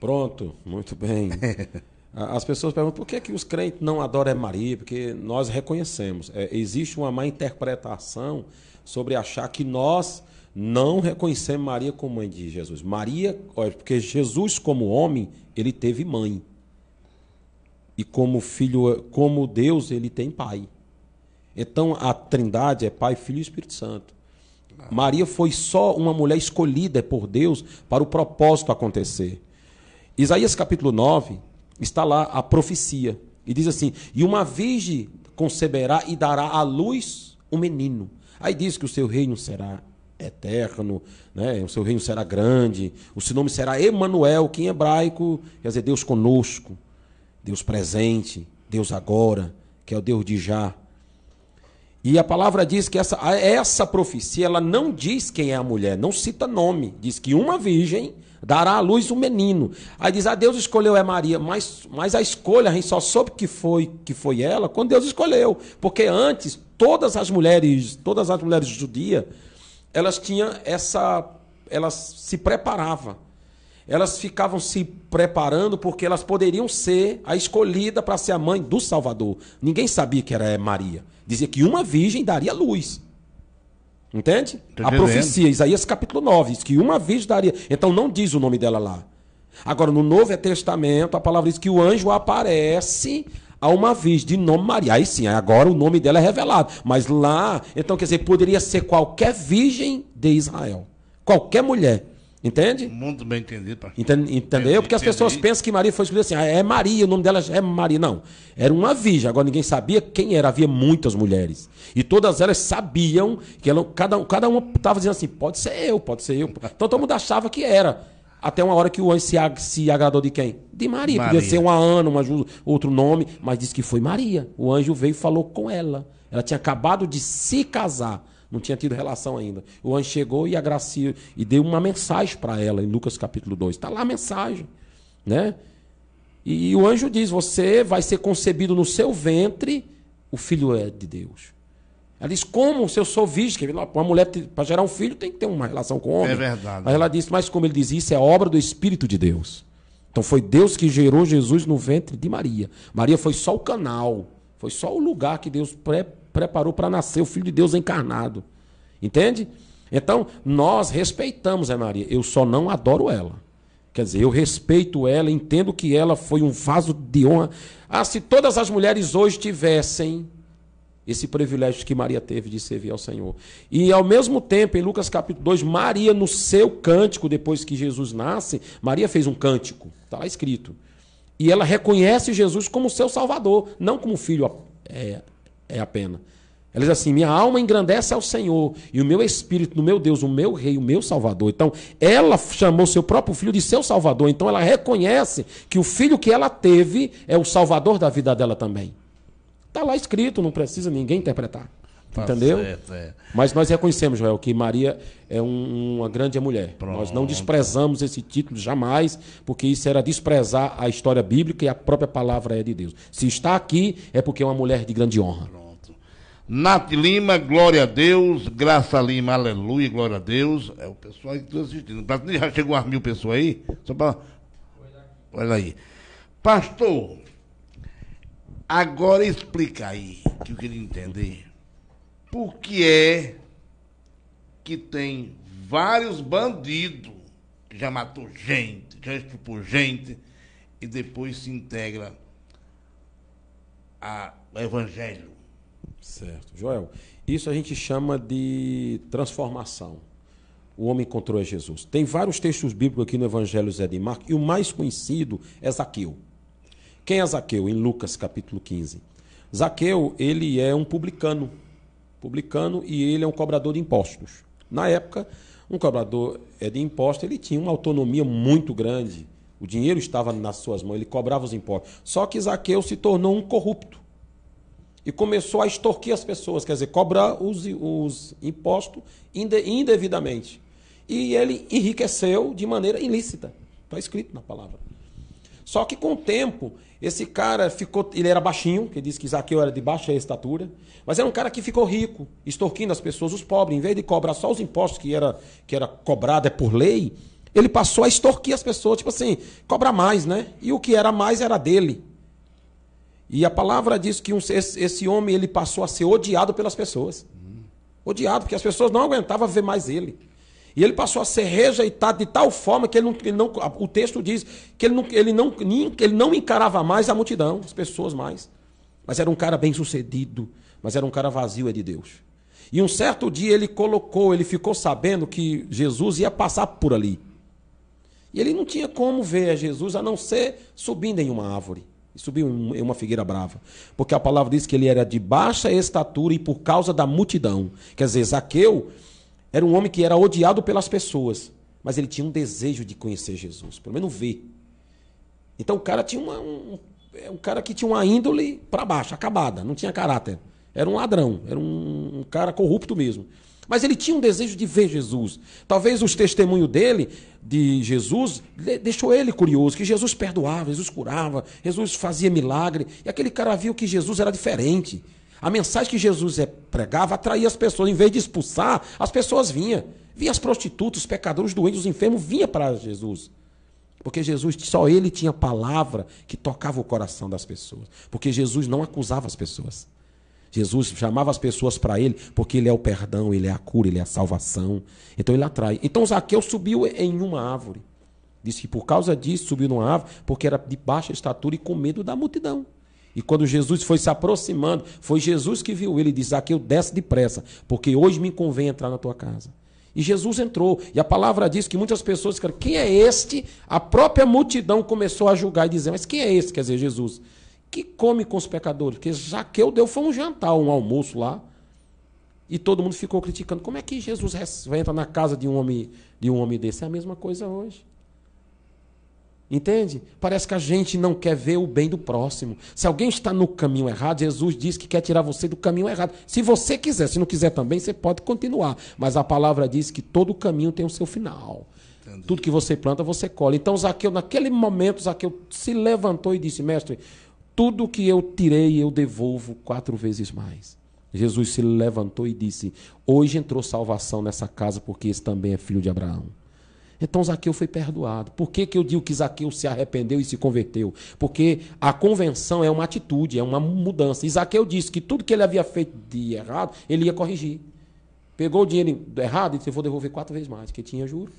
Speaker 3: Pronto, muito bem. As pessoas perguntam por que, é que os crentes não adoram Maria, porque nós reconhecemos. É, existe uma má interpretação sobre achar que nós não reconhecemos Maria como mãe de Jesus. Maria, porque Jesus, como homem, ele teve mãe. E como filho, como Deus, ele tem pai. Então a Trindade é Pai, Filho e Espírito Santo. Maria foi só uma mulher escolhida por Deus para o propósito acontecer. Isaías capítulo 9 está lá a profecia e diz assim: "E uma virgem conceberá e dará à luz um menino. Aí diz que o seu reino será eterno, né? o seu reino será grande, o seu nome será Emanuel, que em hebraico quer dizer Deus conosco, Deus presente, Deus agora, que é o Deus de já. E a palavra diz que essa, essa profecia ela não diz quem é a mulher, não cita nome. Diz que uma virgem dará à luz um menino. Aí diz: "Ah, Deus escolheu é Maria", mas, mas a escolha a gente só soube que foi que foi ela quando Deus escolheu, porque antes todas as mulheres, todas as mulheres judias, elas tinham essa elas se preparavam elas ficavam se preparando porque elas poderiam ser a escolhida para ser a mãe do Salvador. Ninguém sabia que era Maria. Dizia que uma virgem daria luz. Entende? a profecia, Isaías capítulo 9, diz que uma virgem daria. Então não diz o nome dela lá. Agora, no Novo Testamento, a palavra diz que o anjo aparece a uma virgem de nome Maria. Aí sim, agora o nome dela é revelado. Mas lá, então quer dizer, poderia ser qualquer virgem de Israel. Qualquer mulher. Entende? Muito bem entendido. Pastor. Entende, entendeu? Porque as pessoas pensam que Maria foi escolhida assim, ah, é Maria, o nome dela é Maria. Não. Era uma virgem, agora ninguém sabia quem era. Havia muitas mulheres. E todas elas sabiam que ela, cada, cada uma estava dizendo assim: pode ser eu, pode ser eu. Então todo mundo achava que era. Até uma hora que o anjo se, ag se agradou de quem? De Maria. Maria. Podia ser uma Ana, uma, outro nome, mas disse que foi Maria. O anjo veio e falou com ela. Ela tinha acabado de se casar não tinha tido relação ainda. O anjo chegou e agraciou e deu uma mensagem para ela em Lucas capítulo 2. Está lá a mensagem, né? E, e o anjo diz: Você vai ser concebido no seu ventre, o filho é de Deus. Ela diz, como se eu sou virgem? Uma mulher, para gerar um filho, tem que ter uma relação com o homem. É verdade. Mas ela disse, mas como ele diz, isso é obra do Espírito de Deus. Então foi Deus que gerou Jesus no ventre de Maria. Maria foi só o canal, foi só o lugar que Deus pré preparou para nascer o Filho de Deus encarnado. Entende? Então, nós respeitamos a Maria. Eu só não adoro ela. Quer dizer, eu respeito ela, entendo que ela foi um vaso de honra. Ah, se todas as mulheres hoje tivessem esse privilégio que Maria teve de servir ao Senhor. E ao mesmo tempo, em Lucas capítulo 2, Maria, no seu cântico, depois que Jesus nasce, Maria fez um cântico, está lá escrito. E ela reconhece Jesus como seu Salvador, não como filho é, é a pena. Ela diz assim: Minha alma engrandece ao Senhor, e o meu espírito, no meu Deus, o meu Rei, o meu Salvador. Então, ela chamou seu próprio filho de seu Salvador. Então, ela reconhece que o filho que ela teve é o Salvador da vida dela também. Está lá escrito, não precisa ninguém interpretar. Tá entendeu? Certo, é. Mas nós reconhecemos, Joel, que Maria é um, uma grande mulher. Pronto. Nós não desprezamos esse título jamais, porque isso era desprezar a história bíblica e a própria palavra é de Deus. Se está aqui, é porque é uma mulher de grande honra. Pronto.
Speaker 1: Nath Lima, glória a Deus. Graça Lima, aleluia, glória a Deus. É o pessoal que está assistindo. Já chegou umas mil pessoas aí? Só para. Olha aí. Pastor, agora explica aí, que eu queria entender. Por que é que tem vários bandidos que já matou gente, já estrupou gente, e depois se integra
Speaker 3: ao Evangelho? Certo. Joel, isso a gente chama de transformação. O homem encontrou Jesus. Tem vários textos bíblicos aqui no Evangelho Zé de Marcos, e o mais conhecido é Zaqueu. Quem é Zaqueu? Em Lucas capítulo 15. Zaqueu, ele é um publicano. Publicano e ele é um cobrador de impostos. Na época, um cobrador é, de impostos, ele tinha uma autonomia muito grande. O dinheiro estava nas suas mãos, ele cobrava os impostos. Só que Zaqueu se tornou um corrupto e começou a extorquir as pessoas, quer dizer, cobrar os, os impostos indevidamente. E ele enriqueceu de maneira ilícita. Está escrito na palavra. Só que com o tempo, esse cara ficou. Ele era baixinho, que diz que Zaqueu era de baixa estatura, mas era um cara que ficou rico, extorquindo as pessoas, os pobres. Em vez de cobrar só os impostos que era, que era cobrado é por lei, ele passou a extorquir as pessoas, tipo assim, cobra mais, né? E o que era mais era dele. E a palavra diz que um, esse, esse, homem ele passou a ser odiado pelas pessoas. Odiado, porque as pessoas não aguentavam ver mais ele. E ele passou a ser rejeitado de tal forma que ele não, ele não o texto diz que ele não, ele, não, ele não encarava mais a multidão, as pessoas mais. Mas era um cara bem sucedido, mas era um cara vazio é de Deus. E um certo dia ele colocou, ele ficou sabendo que Jesus ia passar por ali. E ele não tinha como ver Jesus a não ser subindo em uma árvore e subiu em uma figueira brava. Porque a palavra diz que ele era de baixa estatura e por causa da multidão. Quer dizer, Zaqueu era um homem que era odiado pelas pessoas, mas ele tinha um desejo de conhecer Jesus, pelo menos ver. Então o cara tinha uma, um, é um cara que tinha uma índole para baixo, acabada, não tinha caráter. Era um ladrão, era um, um cara corrupto mesmo. Mas ele tinha um desejo de ver Jesus. Talvez os testemunho dele, de Jesus, deixou ele curioso, que Jesus perdoava, Jesus curava, Jesus fazia milagre. E aquele cara viu que Jesus era diferente. A mensagem que Jesus é, pregava atraía as pessoas. Em vez de expulsar, as pessoas vinham. Vinha as prostitutas, os pecadores, os doentes, os enfermos, vinha para Jesus. Porque Jesus, só ele tinha palavra que tocava o coração das pessoas. Porque Jesus não acusava as pessoas. Jesus chamava as pessoas para ele, porque ele é o perdão, ele é a cura, ele é a salvação. Então ele atrai. Então Zaqueu subiu em uma árvore. Disse que por causa disso subiu numa árvore, porque era de baixa estatura e com medo da multidão. E quando Jesus foi se aproximando, foi Jesus que viu ele e disse: Zaqueu, desce depressa, porque hoje me convém entrar na tua casa. E Jesus entrou. E a palavra diz que muitas pessoas ficaram: quem é este? A própria multidão começou a julgar e dizer: mas quem é este? Quer dizer, Jesus que come com os pecadores? Porque Zaqueu deu foi um jantar, um almoço lá. E todo mundo ficou criticando. Como é que Jesus vai entrar na casa de um homem, de um homem desse? É a mesma coisa hoje. Entende? Parece que a gente não quer ver o bem do próximo. Se alguém está no caminho errado, Jesus diz que quer tirar você do caminho errado. Se você quiser, se não quiser também, você pode continuar. Mas a palavra diz que todo caminho tem o seu final. Entendi. Tudo que você planta, você colhe. Então, Zaqueu, naquele momento, Zaqueu se levantou e disse: Mestre, tudo que eu tirei, eu devolvo quatro vezes mais. Jesus se levantou e disse: Hoje entrou salvação nessa casa, porque esse também é filho de Abraão. Então Zaqueu foi perdoado. Por que, que eu digo que Zaqueu se arrependeu e se converteu? Porque a convenção é uma atitude, é uma mudança. E Zaqueu disse que tudo que ele havia feito de errado, ele ia corrigir. Pegou o dinheiro errado e disse: Eu vou devolver quatro vezes mais, que tinha juro.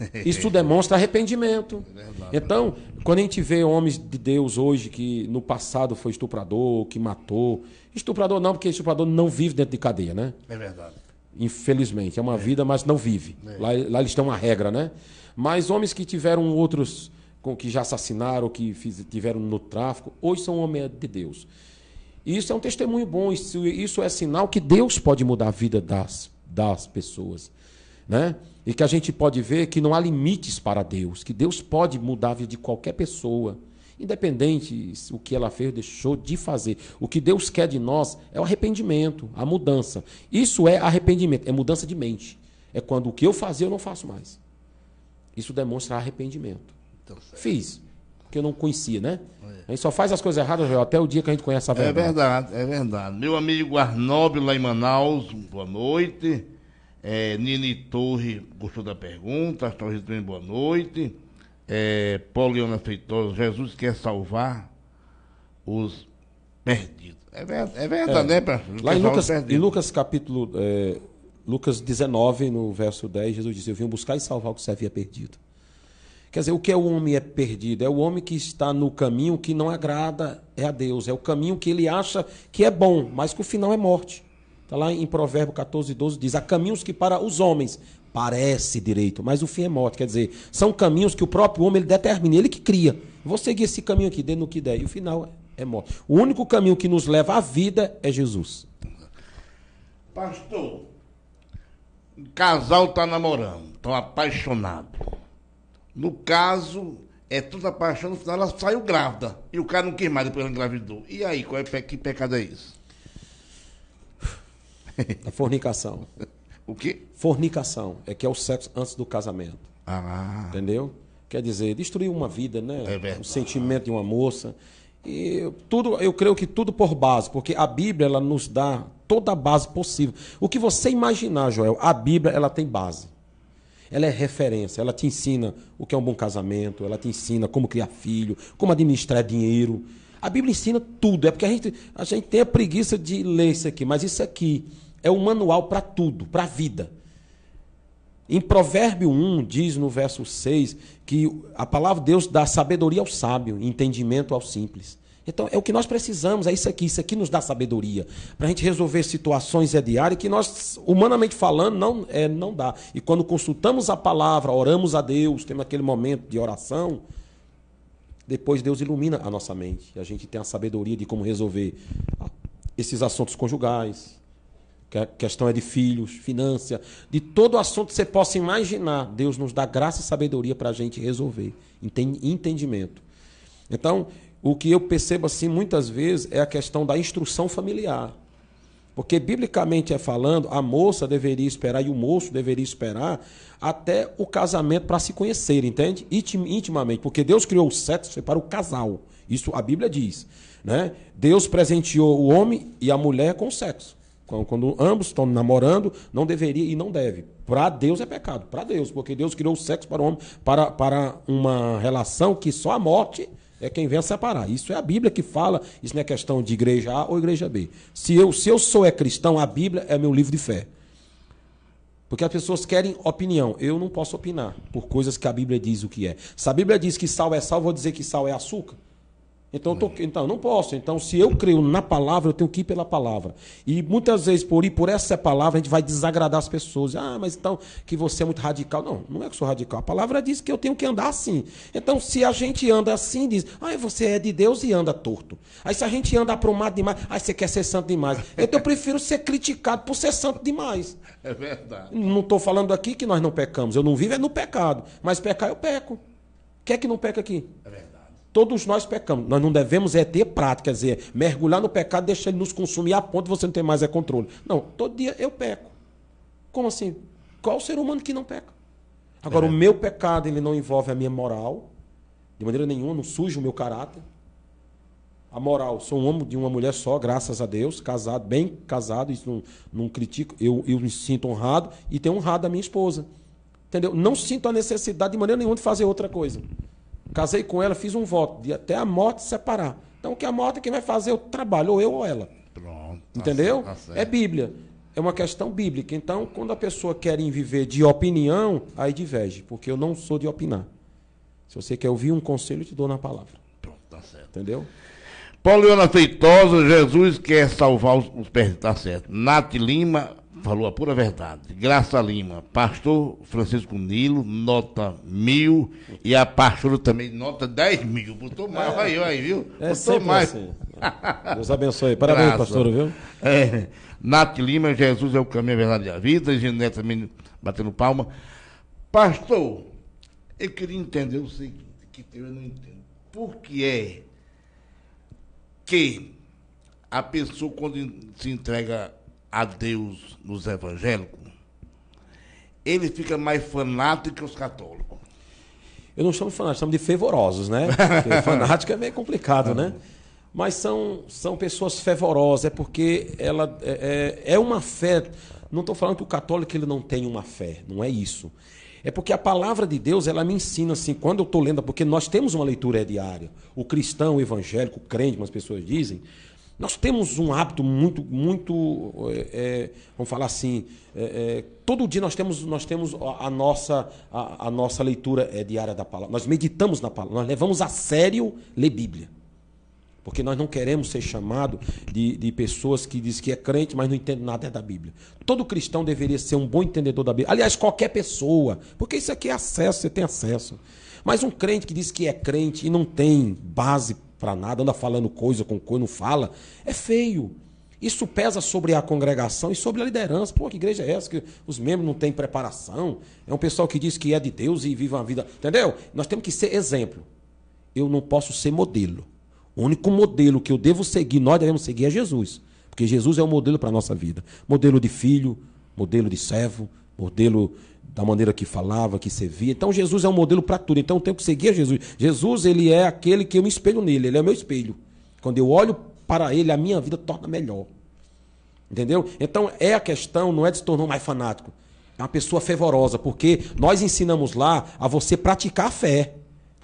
Speaker 3: Isso demonstra arrependimento. É então, quando a gente vê homens de Deus hoje que no passado foi estuprador, que matou. Estuprador não, porque estuprador não vive dentro de cadeia, né? É verdade. Infelizmente. É uma é. vida, mas não vive. É. Lá, lá, eles têm uma regra, né? Mas homens que tiveram outros que já assassinaram, que tiveram no tráfico, hoje são homens de Deus. E isso é um testemunho bom, isso, isso é sinal que Deus pode mudar a vida das, das pessoas né? E que a gente pode ver que não há limites para Deus, que Deus pode mudar a vida de qualquer pessoa, independente o que ela fez, deixou de fazer. O que Deus quer de nós é o arrependimento, a mudança. Isso é arrependimento, é mudança de mente. É quando o que eu fazia eu não faço mais. Isso demonstra arrependimento. Então, Fiz, porque eu não conhecia, né? É. A gente só faz as coisas erradas Joel, até o dia que a gente conhece a é verdade. É
Speaker 1: verdade, é verdade. Meu amigo Arnóbio lá em Manaus, boa noite. É, Nini Torre gostou da pergunta, Torres também boa noite. É, Pauliana Feitosa, Jesus quer salvar os perdidos. É, é verdade, é. né, Pastor? Lá em Lucas, em
Speaker 3: Lucas capítulo é, Lucas 19, no verso 10, Jesus diz: Eu vim buscar e salvar o que se havia perdido. Quer dizer, o que é o homem é perdido? É o homem que está no caminho que não agrada é a Deus. É o caminho que ele acha que é bom, mas que o final é morte. Está lá em Provérbio 14, 12, diz: Há caminhos que para os homens parece direito, mas o fim é morte. Quer dizer, são caminhos que o próprio homem ele determina, ele que cria. Vou seguir esse caminho aqui, dentro do que der. E o final é, é morte. O único caminho que nos leva à vida é Jesus.
Speaker 1: Pastor, o casal está namorando,
Speaker 3: estão apaixonado.
Speaker 1: No caso, é tudo apaixonado, no final ela saiu grávida. E o cara não quis mais, depois ela engravidou. E aí, qual é, que pecado é isso?
Speaker 3: A fornicação. o quê? Fornicação. É que é o sexo antes do casamento. Ah. Entendeu? Quer dizer, destruir uma vida, né? É verdade. O sentimento de uma moça. E tudo, eu creio que tudo por base, porque a Bíblia ela nos dá toda a base possível. O que você imaginar, Joel, a Bíblia ela tem base. Ela é referência, ela te ensina o que é um bom casamento, ela te ensina como criar filho, como administrar dinheiro. A Bíblia ensina tudo. É porque a gente, a gente tem a preguiça de ler isso aqui, mas isso aqui é um manual para tudo, para a vida. Em Provérbio 1, diz no verso 6, que a palavra de Deus dá sabedoria ao sábio, entendimento ao simples. Então, é o que nós precisamos, é isso aqui, isso aqui nos dá sabedoria. Para a gente resolver situações é diárias que nós, humanamente falando, não, é, não dá. E quando consultamos a palavra, oramos a Deus, temos aquele momento de oração, depois Deus ilumina a nossa mente. A gente tem a sabedoria de como resolver ah, esses assuntos conjugais, que a questão é de filhos, finança, de todo assunto que você possa imaginar. Deus nos dá graça e sabedoria para a gente resolver, entendimento. Então, o que eu percebo assim muitas vezes é a questão da instrução familiar. Porque, biblicamente é falando, a moça deveria esperar e o moço deveria esperar até o casamento para se conhecer, entende? Intimamente. Porque Deus criou o sexo para o casal. Isso a Bíblia diz. Né? Deus presenteou o homem e a mulher com o sexo. Quando ambos estão namorando, não deveria e não deve. Para Deus é pecado, para Deus, porque Deus criou o sexo para o homem, para, para uma relação que só a morte é quem vem a separar. Isso é a Bíblia que fala, isso não é questão de igreja A ou igreja B. Se eu, se eu sou é cristão, a Bíblia é meu livro de fé. Porque as pessoas querem opinião. Eu não posso opinar por coisas que a Bíblia diz o que é. Se a Bíblia diz que sal é sal, vou dizer que sal é açúcar. Então, tô, então não posso. Então, se eu creio na palavra, eu tenho que ir pela palavra. E muitas vezes, por ir por essa palavra, a gente vai desagradar as pessoas. Ah, mas então que você é muito radical. Não, não é que eu sou radical. A palavra diz que eu tenho que andar assim. Então, se a gente anda assim, diz, ah, você é de Deus e anda torto. Aí, se a gente anda aprumado demais, ah, você quer ser santo demais. Então, eu prefiro ser criticado por ser santo demais.
Speaker 1: É verdade.
Speaker 3: Não estou falando aqui que nós não pecamos. Eu não vivo é no pecado. Mas pecar, eu peco. Quer que não peca aqui? É verdade. Todos nós pecamos. Nós não devemos é ter prática, quer dizer, mergulhar no pecado, deixar ele nos consumir a ponto de você não ter mais é controle. Não, todo dia eu peco. Como assim? Qual ser humano que não peca? Agora, é. o meu pecado, ele não envolve a minha moral, de maneira nenhuma, não suja o meu caráter. A moral, sou um homem de uma mulher só, graças a Deus, casado, bem casado, isso não, não critico, eu, eu me sinto honrado e tenho honrado a minha esposa. Entendeu? Não sinto a necessidade de maneira nenhuma de fazer outra coisa. Casei com ela, fiz um voto de até a morte separar. Então, que a morte é quem vai fazer o trabalho, ou eu ou ela. Pronto. Tá Entendeu? Tá É Bíblia. É uma questão bíblica. Então, quando a pessoa quer viver de opinião, aí diverge, porque eu não sou de opinar. Se você quer ouvir um conselho, eu te dou na palavra. Pronto, tá certo. Entendeu? Leona
Speaker 1: Feitosa, Jesus quer salvar os. Tá certo. Nath Lima, falou a pura verdade. Graça Lima, pastor Francisco Nilo, nota mil. E a pastora também, nota 10 mil. Botou mais, é, aí, aí, viu? É Botou mais. Assim. Deus abençoe. Parabéns, Graça. pastor, viu? É. Nath Lima, Jesus é o caminho, a verdade e a vida. Ginete também batendo palma. Pastor, eu queria entender o seguinte, que eu não entendo. Por que é que a pessoa, quando se entrega a Deus nos evangélicos, ele fica mais fanático que os católicos.
Speaker 3: Eu não chamo de fanático, chamo de fervorosos, né? Porque fanático é meio complicado, né? Mas são, são pessoas fervorosas, é porque ela é, é, é uma fé. Não estou falando que o católico ele não tem uma fé, não é isso. É porque a palavra de Deus, ela me ensina assim, quando eu estou lendo, porque nós temos uma leitura diária. O cristão, o evangélico, o crente, como as pessoas dizem, nós temos um hábito muito, muito, é, é, vamos falar assim, é, é, todo dia nós temos, nós temos a, a nossa, a, a, nossa leitura é, diária da palavra. Nós meditamos na palavra, nós levamos a sério ler Bíblia. Porque nós não queremos ser chamados de, de pessoas que dizem que é crente, mas não entende nada é da Bíblia. Todo cristão deveria ser um bom entendedor da Bíblia. Aliás, qualquer pessoa. Porque isso aqui é acesso, você tem acesso. Mas um crente que diz que é crente e não tem base para nada, anda falando coisa com coisa, não fala. É feio. Isso pesa sobre a congregação e sobre a liderança. Pô, que igreja é essa? Que os membros não têm preparação. É um pessoal que diz que é de Deus e vive uma vida. Entendeu? Nós temos que ser exemplo. Eu não posso ser modelo. O único modelo que eu devo seguir, nós devemos seguir, é Jesus. Porque Jesus é o modelo para a nossa vida. Modelo de filho, modelo de servo, modelo da maneira que falava, que servia. Então Jesus é um modelo para tudo. Então eu tenho que seguir Jesus. Jesus, ele é aquele que eu me espelho nele, ele é meu espelho. Quando eu olho para ele, a minha vida torna melhor. Entendeu? Então é a questão, não é de se tornar mais fanático. É uma pessoa fervorosa, porque nós ensinamos lá a você praticar a fé.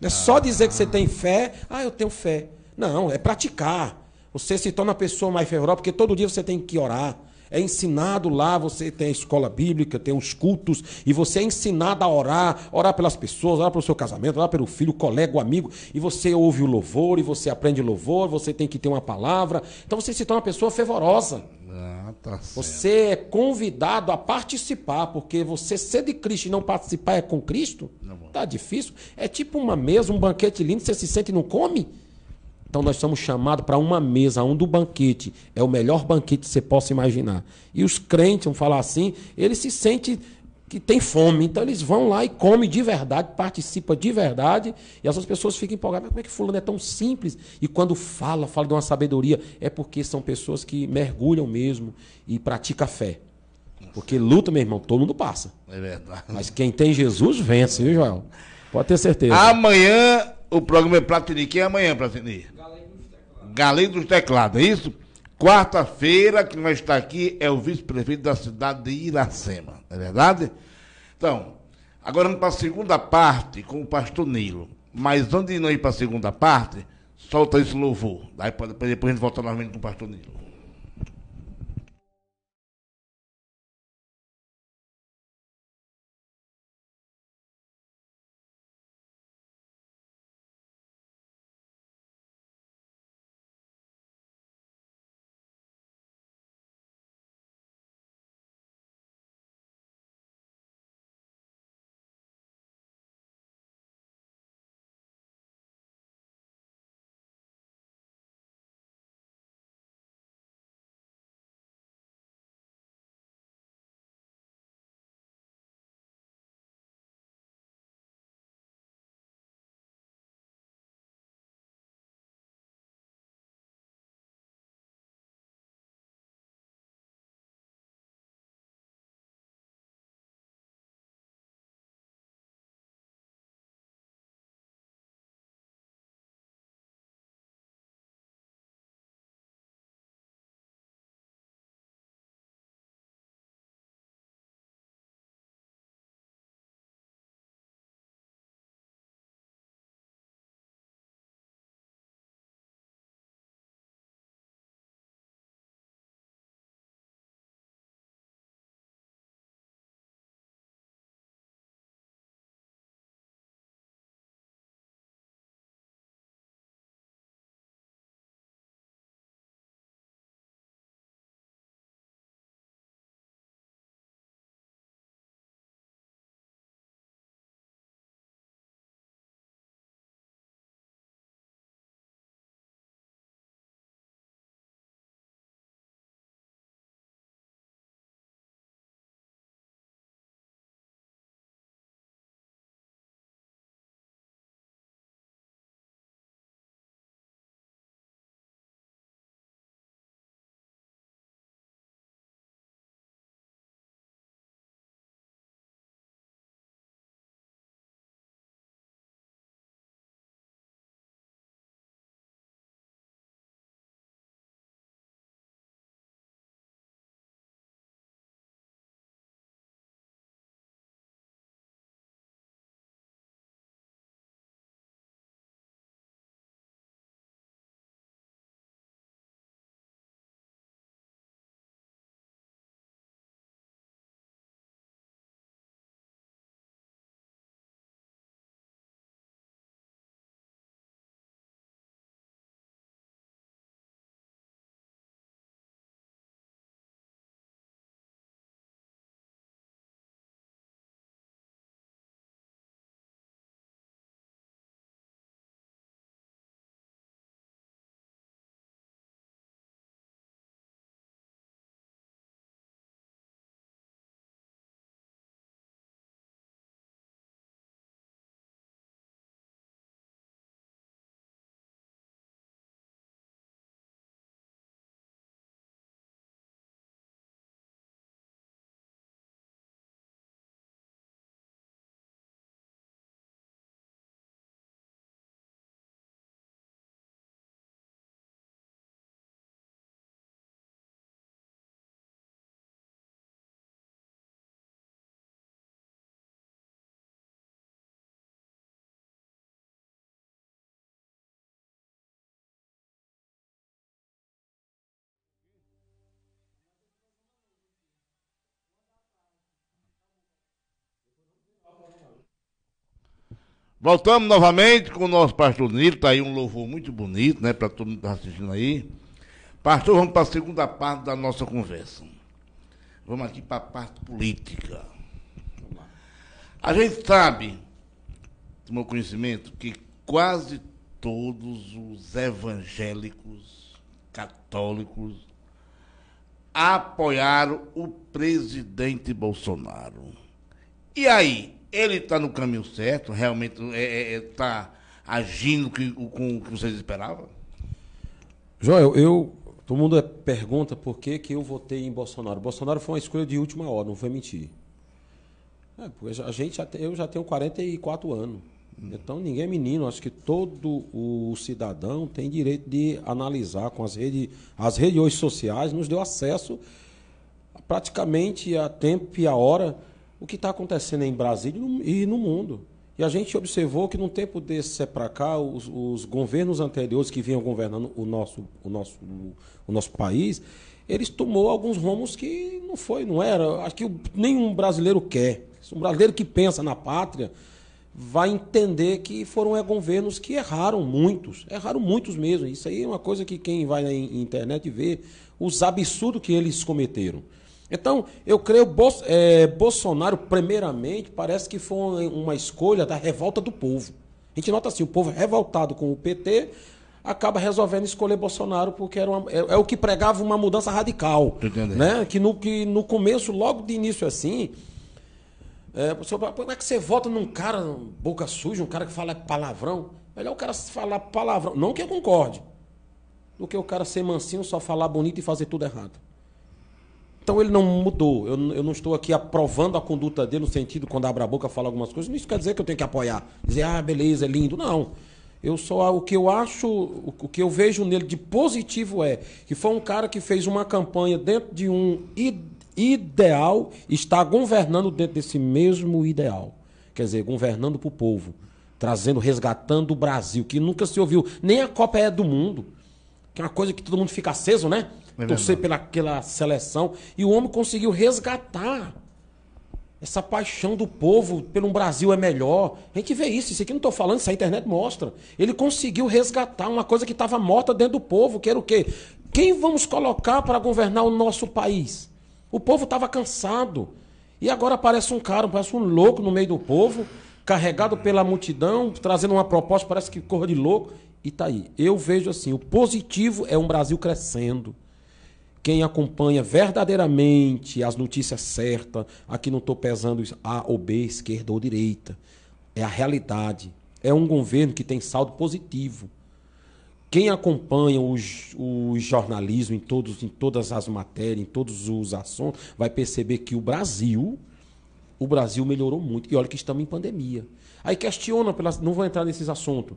Speaker 3: Não é ah. só dizer que você tem fé, ah, eu tenho fé. Não, é praticar. Você se torna uma pessoa mais fervorosa, porque todo dia você tem que orar é ensinado lá, você tem a escola bíblica, tem os cultos, e você é ensinado a orar, orar pelas pessoas, orar pelo seu casamento, orar pelo filho, colega, amigo, e você ouve o louvor, e você aprende louvor, você tem que ter uma palavra. Então você se torna uma pessoa fervorosa. Ah, tá você é convidado a participar, porque você ser de Cristo e não participar é com Cristo, tá, tá difícil. É tipo uma mesa, um banquete lindo, você se sente e não come. Então nós somos chamados para uma mesa, um do banquete. É o melhor banquete que você possa imaginar. E os crentes, vamos falar assim, eles se sentem que tem fome. Então eles vão lá e comem de verdade, participa de verdade, e essas pessoas ficam empolgadas. Mas como é que fulano é tão simples? E quando fala, fala de uma sabedoria, é porque são pessoas que mergulham mesmo e praticam a fé. Porque luta, meu irmão, todo mundo passa. É verdade. Mas quem tem Jesus vence, viu, Joel? Pode ter certeza.
Speaker 1: Amanhã o programa é Platini. Quem é amanhã, Platini? Galém dos Teclados, é isso? Quarta-feira, que vai estar tá aqui é o vice-prefeito da cidade de Iracema, não é verdade? Então, agora vamos para a segunda parte com o pastor Nilo. Mas antes de não ir para a segunda parte, solta esse louvor. Daí depois a gente volta novamente com o pastor Nilo. Voltamos novamente com o nosso pastor Nilo, está aí um louvor muito bonito, né, para todo mundo que está assistindo aí. Pastor, vamos para a segunda parte da nossa conversa. Vamos aqui para a parte política. A gente sabe, do meu conhecimento, que quase todos os evangélicos católicos apoiaram o presidente Bolsonaro. E aí, ele está no caminho certo? Realmente está é, é, é
Speaker 3: tá agindo que, com o que vocês esperavam? Joel, eu. Todo mundo é, pergunta por que, que eu votei em Bolsonaro. Bolsonaro foi uma escolha de última hora, não vou mentir. É, a gente já, eu já tenho 44 anos. Então ninguém é menino. Acho que todo o cidadão tem direito de analisar com as redes. As redes sociais nos deu acesso praticamente a tempo e a hora o que está acontecendo em Brasília e no mundo. E a gente observou que num tempo desse é para cá, os, os, governos anteriores que vinham governando o nosso, o nosso, o nosso país, eles tomou alguns rumos que não foi, não era. Acho que nenhum brasileiro quer. Um brasileiro que pensa na pátria vai entender que foram é, governos que erraram muitos, erraram muitos mesmo. Isso aí é uma coisa que quem vai na internet vê os absurdos que eles cometeram. Então, eu creio que é, Bolsonaro, primeiramente, parece que foi uma escolha da revolta do povo. A gente nota assim, o povo revoltado com o PT acaba resolvendo escolher Bolsonaro porque era uma, é, é, o que pregava uma mudança radical, né? Que no que no começo, logo de início assim, é, fala, como é que você vota num cara boca suja, um cara que fala palavrão? Melhor o cara falar palavrão, não que eu concorde, do que o cara ser mansinho, só falar bonito e fazer tudo errado. Então ele não mudou. Eu, eu, não estou aqui aprovando a conduta dele no sentido quando abre a boca fala algumas coisas. Isso quer dizer que eu tenho que apoiar. Dizer, ah, beleza, é lindo. Não. Eu só o que eu acho, o que eu vejo nele de positivo é que foi um cara que fez uma campanha dentro de um ideal, está governando dentro desse mesmo ideal. Quer dizer, governando para o povo, trazendo, resgatando o Brasil, que nunca se ouviu. Nem a Copa é do mundo, que é uma coisa que todo mundo fica aceso, né? É torcer pelaquela seleção. E o homem conseguiu resgatar essa paixão do povo pelo Brasil é melhor. A gente vê isso, isso aqui não estou falando, isso a internet mostra. Ele conseguiu resgatar uma coisa que estava morta dentro do povo, que era o quê? Quem vamos colocar para governar o nosso país? O povo estava cansado. E agora aparece um cara, parece um louco no meio do povo, carregado pela multidão, trazendo uma proposta, parece que corra de louco. E tá aí. Eu vejo assim, o positivo é um Brasil crescendo. Quem acompanha verdadeiramente as notícias certas, aqui não estou pesando A ou B, esquerda ou direita, é a realidade. É um governo que tem saldo positivo. Quem acompanha o jornalismo em, todos, em todas as matérias, em todos os assuntos, vai perceber que o Brasil, o Brasil melhorou muito. E olha que estamos em pandemia. Aí questiona, pelas, não vou entrar nesses assuntos,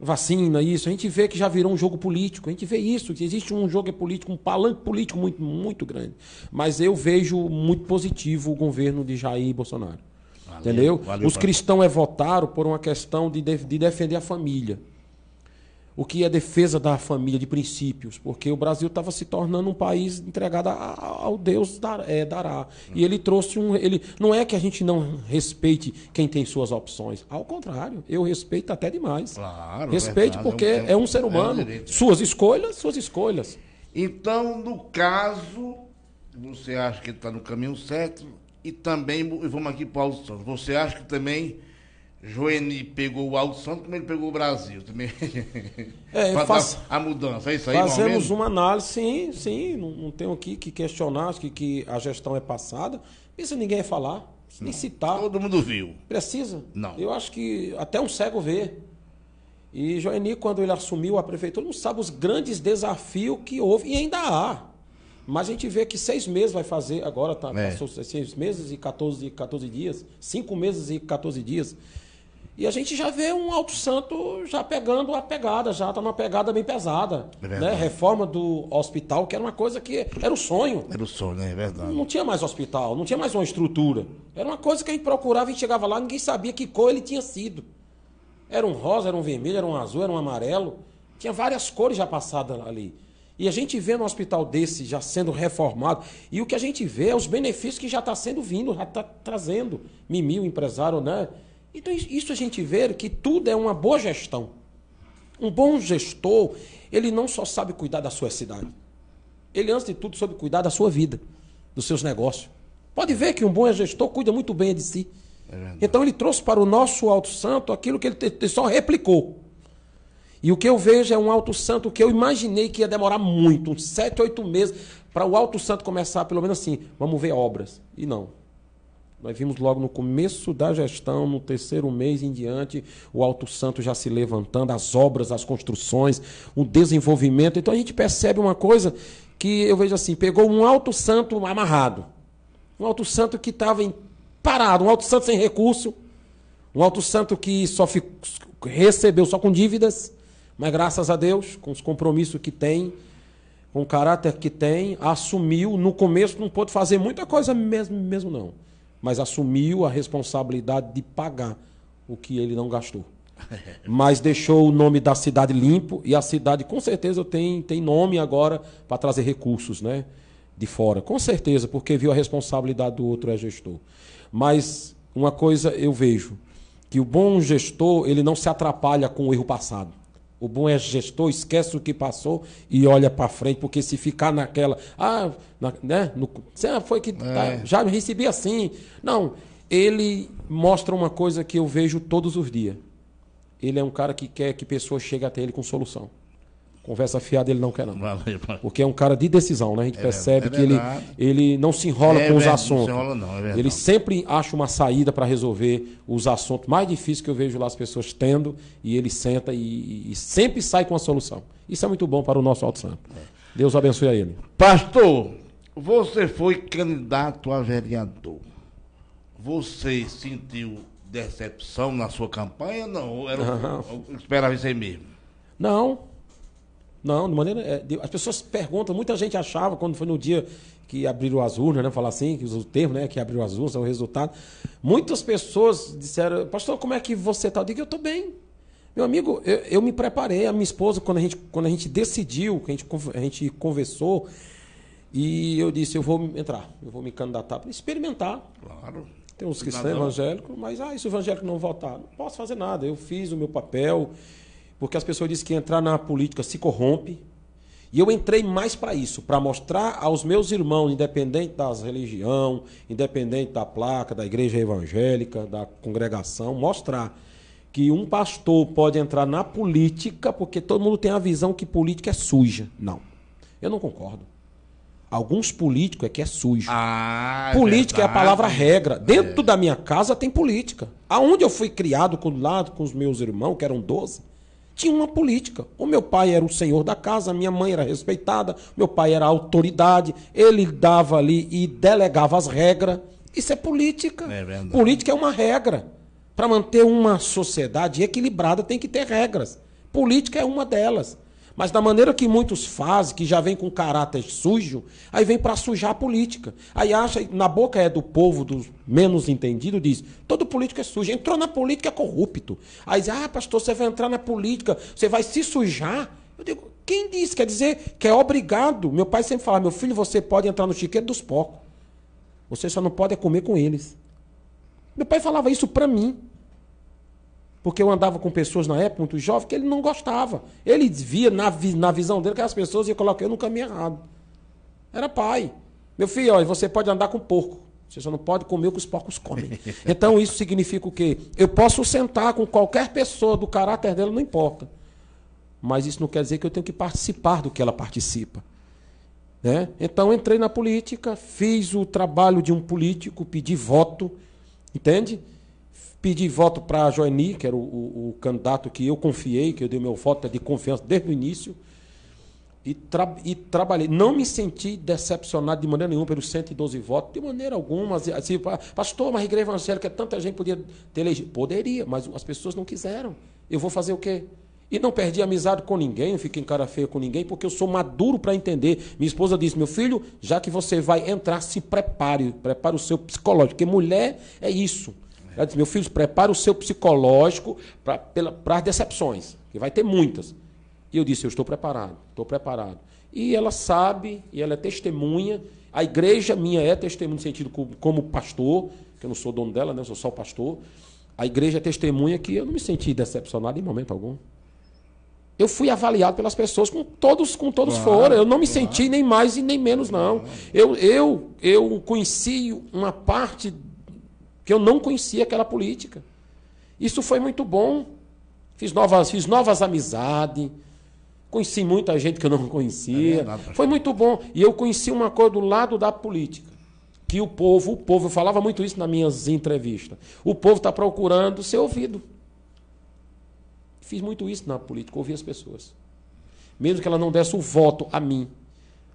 Speaker 3: vacina, isso. A gente vê que já virou um jogo político. A gente vê isso, que existe um jogo político, um palanque político muito, muito grande. Mas eu vejo muito positivo o governo de Jair Bolsonaro. Valeu, entendeu? Valeu, Os cristãos é votaram por uma questão de, de defender a família o que é defesa da família, de princípios, porque o Brasil estava se tornando um país entregado ao Deus é, dará. É, Hum. E ele trouxe um. Ele, não é que a gente não respeite quem tem suas opções. Ao contrário, eu respeito até demais. Claro, respeite verdade, porque é um, é um, ser humano. É um suas escolhas, suas escolhas.
Speaker 1: Então, no caso, você acha que ele está no caminho certo? E também, e vamos aqui para o Santos, você acha que também Joeni pegou o Alto Santo, como ele pegou o Brasil também. É, faz a mudança, é isso aí? Fazemos
Speaker 3: uma análise, sim, sim. Não, não tenho aqui que questionar, acho que, que a gestão é passada. Isso ninguém falar, não. nem citar. Todo mundo viu. Precisa? Não. Eu acho que até um cego vê. E Joeni, quando ele assumiu a prefeitura, não sabe os grandes desafios que houve, e ainda há. Mas a gente vê que seis meses vai fazer agora, tá? É. Passou seis meses e 14, 14 dias, cinco meses e 14 dias. E a gente já vê um Alto Santo já pegando a pegada, já está numa pegada bem pesada. É né? Reforma do hospital, que era uma coisa que era o um sonho. Era o um sonho, né? é verdade. Não tinha mais hospital, não tinha mais uma estrutura. Era uma coisa que a gente procurava, e chegava lá, ninguém sabia que cor ele tinha sido. Era um rosa, era um vermelho, era um azul, era um amarelo. Tinha várias cores já passadas ali. E a gente vê um hospital desse já sendo reformado. E o que a gente vê é os benefícios que já está sendo vindo, já está trazendo. Mimi, o empresário, né? Então, isso a gente vê que tudo é uma boa gestão. Um bom gestor, ele não só sabe cuidar da sua cidade, ele, antes de tudo, sabe cuidar da sua vida, dos seus negócios. Pode ver que um bom gestor cuida muito bem de si. É então, ele trouxe para o nosso Alto Santo aquilo que ele, só replicou. E o que eu vejo é um Alto Santo que eu imaginei que ia demorar muito, uns sete, oito meses, para o Alto Santo começar, pelo menos assim, vamos ver obras. E não. Nós vimos logo no começo da gestão, no terceiro mês em diante, o Alto Santo já se levantando, as obras, as construções, o desenvolvimento. Então a gente percebe uma coisa que eu vejo assim: pegou um Alto Santo amarrado, um Alto Santo que estava parado, um Alto Santo sem recurso, um Alto Santo que só ficou, recebeu só com dívidas, mas graças a Deus, com os compromissos que tem, com o caráter que tem, assumiu. No começo não pôde fazer muita coisa mesmo, mesmo não mas assumiu a responsabilidade de pagar o que ele não gastou. Mas deixou o nome da cidade limpo e a cidade com certeza tem, tem nome agora para trazer recursos né, de fora. Com certeza, porque viu a responsabilidade do outro é gestor. Mas uma coisa eu vejo, que o bom gestor ele não se atrapalha com o erro passado. O bom é gestor, esquece o que passou e olha para frente, porque se ficar naquela, ah, na, né, no, é, foi que tá, é. tá, já recebi assim. Não, ele mostra uma coisa que eu vejo todos os dias. Ele é um cara que quer que pessoas cheguem até ele com solução. Conversa fiada ele não quer, não. Porque é um cara de decisão, né? A gente é percebe é que ele, ele não se enrola é com os assuntos. Não se enrola, não, é ele sempre acha uma saída para resolver os assuntos mais difíceis que eu vejo lá as pessoas tendo e ele senta e, e sempre sai com a solução. Isso é muito bom para o nosso Alto Santo. É. Deus abençoe a ele. Pastor, você foi candidato a vereador.
Speaker 1: Você sentiu decepção na sua campanha?
Speaker 3: Não, era, não. esperava isso aí mesmo. Não, não, de maneira. É, as pessoas perguntam, muita gente achava, quando foi no dia que abriram as urnas, né? Falar assim, que o termo, né? Que abriu as urnas, é o resultado. Muitas pessoas disseram, pastor, como é que você está? Eu digo, eu estou bem. Meu amigo, eu, eu, me preparei, a minha esposa, quando a gente, quando a gente decidiu, que a gente, a gente conversou, e eu disse, eu vou entrar, eu vou me candidatar para experimentar. Claro. Tem uns que são evangélicos, mas ah, se o evangélico não votar, não posso fazer nada. Eu fiz o meu papel porque as pessoas dizem que entrar na política se corrompe. E eu entrei mais para isso, para mostrar aos meus irmãos, independente da religião, independente da placa, da igreja evangélica, da congregação, mostrar que um pastor pode entrar na política porque todo mundo tem a visão que política é suja. Não. Eu não concordo. Alguns políticos é que é sujo. Ah, é política é, é a palavra regra. Dentro é. da minha casa tem política. Aonde eu fui criado com lado com os meus irmãos, que eram 12, tinha uma política. O meu pai era o senhor da casa, minha mãe era respeitada, meu pai era autoridade, ele dava ali e delegava as regras. Isso é política. É política é uma regra. Para manter uma sociedade equilibrada tem que ter regras. Política é uma delas. Mas da maneira que muitos fazem, que já vem com caráter sujo, aí vem para sujar a política. Aí acha, na boca é do povo, dos menos entendidos, diz: todo político é sujo. Entrou na política é corrupto. Aí diz: ah, pastor, você vai entrar na política, você vai se sujar. Eu digo: quem disse? Quer dizer que é obrigado. Meu pai sempre fala: meu filho, você pode entrar no chiqueiro dos porcos. Você só não pode é comer com eles. Meu pai falava isso para mim. Porque eu andava com pessoas na época, muito jovem, que ele não gostava. Ele via na, vi, na visão dele que as pessoas iam eu no caminho errado. Era pai. Meu filho, olha, você pode andar com porco. Você só não pode comer o que os porcos comem. Então isso significa o quê? Eu posso sentar com qualquer pessoa, do caráter dela, não importa. Mas isso não quer dizer que eu tenho que participar do que ela participa. Né? Então entrei na política, fiz o trabalho de um político, pedi voto, entende? Pedi voto para a Joeni, que era o, o, o, candidato que eu confiei, que eu dei meu voto é de confiança desde o início. E, tra e trabalhei. Não me senti decepcionado de maneira nenhuma pelos 112 votos, de maneira alguma. Assim, assim pastor, mas a igreja evangélica, é tanta gente podia ter elegido. Poderia, mas as pessoas não quiseram. Eu vou fazer o quê? E não perdi amizade com ninguém, não fiquei em cara feia com ninguém, porque eu sou maduro para entender. Minha esposa disse: meu filho, já que você vai entrar, se prepare, prepare o seu psicológico, porque mulher é isso. Ela disse: meu filho, prepara o seu psicológico para as decepções, que vai ter muitas. E eu disse: eu estou preparado, estou preparado. E ela sabe, e ela é testemunha. A igreja minha é testemunha no sentido como pastor, que eu não sou dono dela, né? eu sou só pastor. A igreja é testemunha que eu não me senti decepcionado em momento algum. Eu fui avaliado pelas pessoas com todos, com todos claro, Eu não me claro. senti nem mais e nem menos, não. Eu, eu, eu conheci uma parte que eu não conhecia aquela política. Isso foi muito bom. Fiz novas, fiz novas amizades. Conheci muita gente que eu não conhecia. É foi muito bom. E eu conheci uma coisa do lado da política. Que o povo, o povo, eu falava muito isso nas minhas entrevistas. O povo está procurando ser ouvido. Fiz muito isso na política, ouvi as pessoas. Mesmo que ela não desse o voto a mim,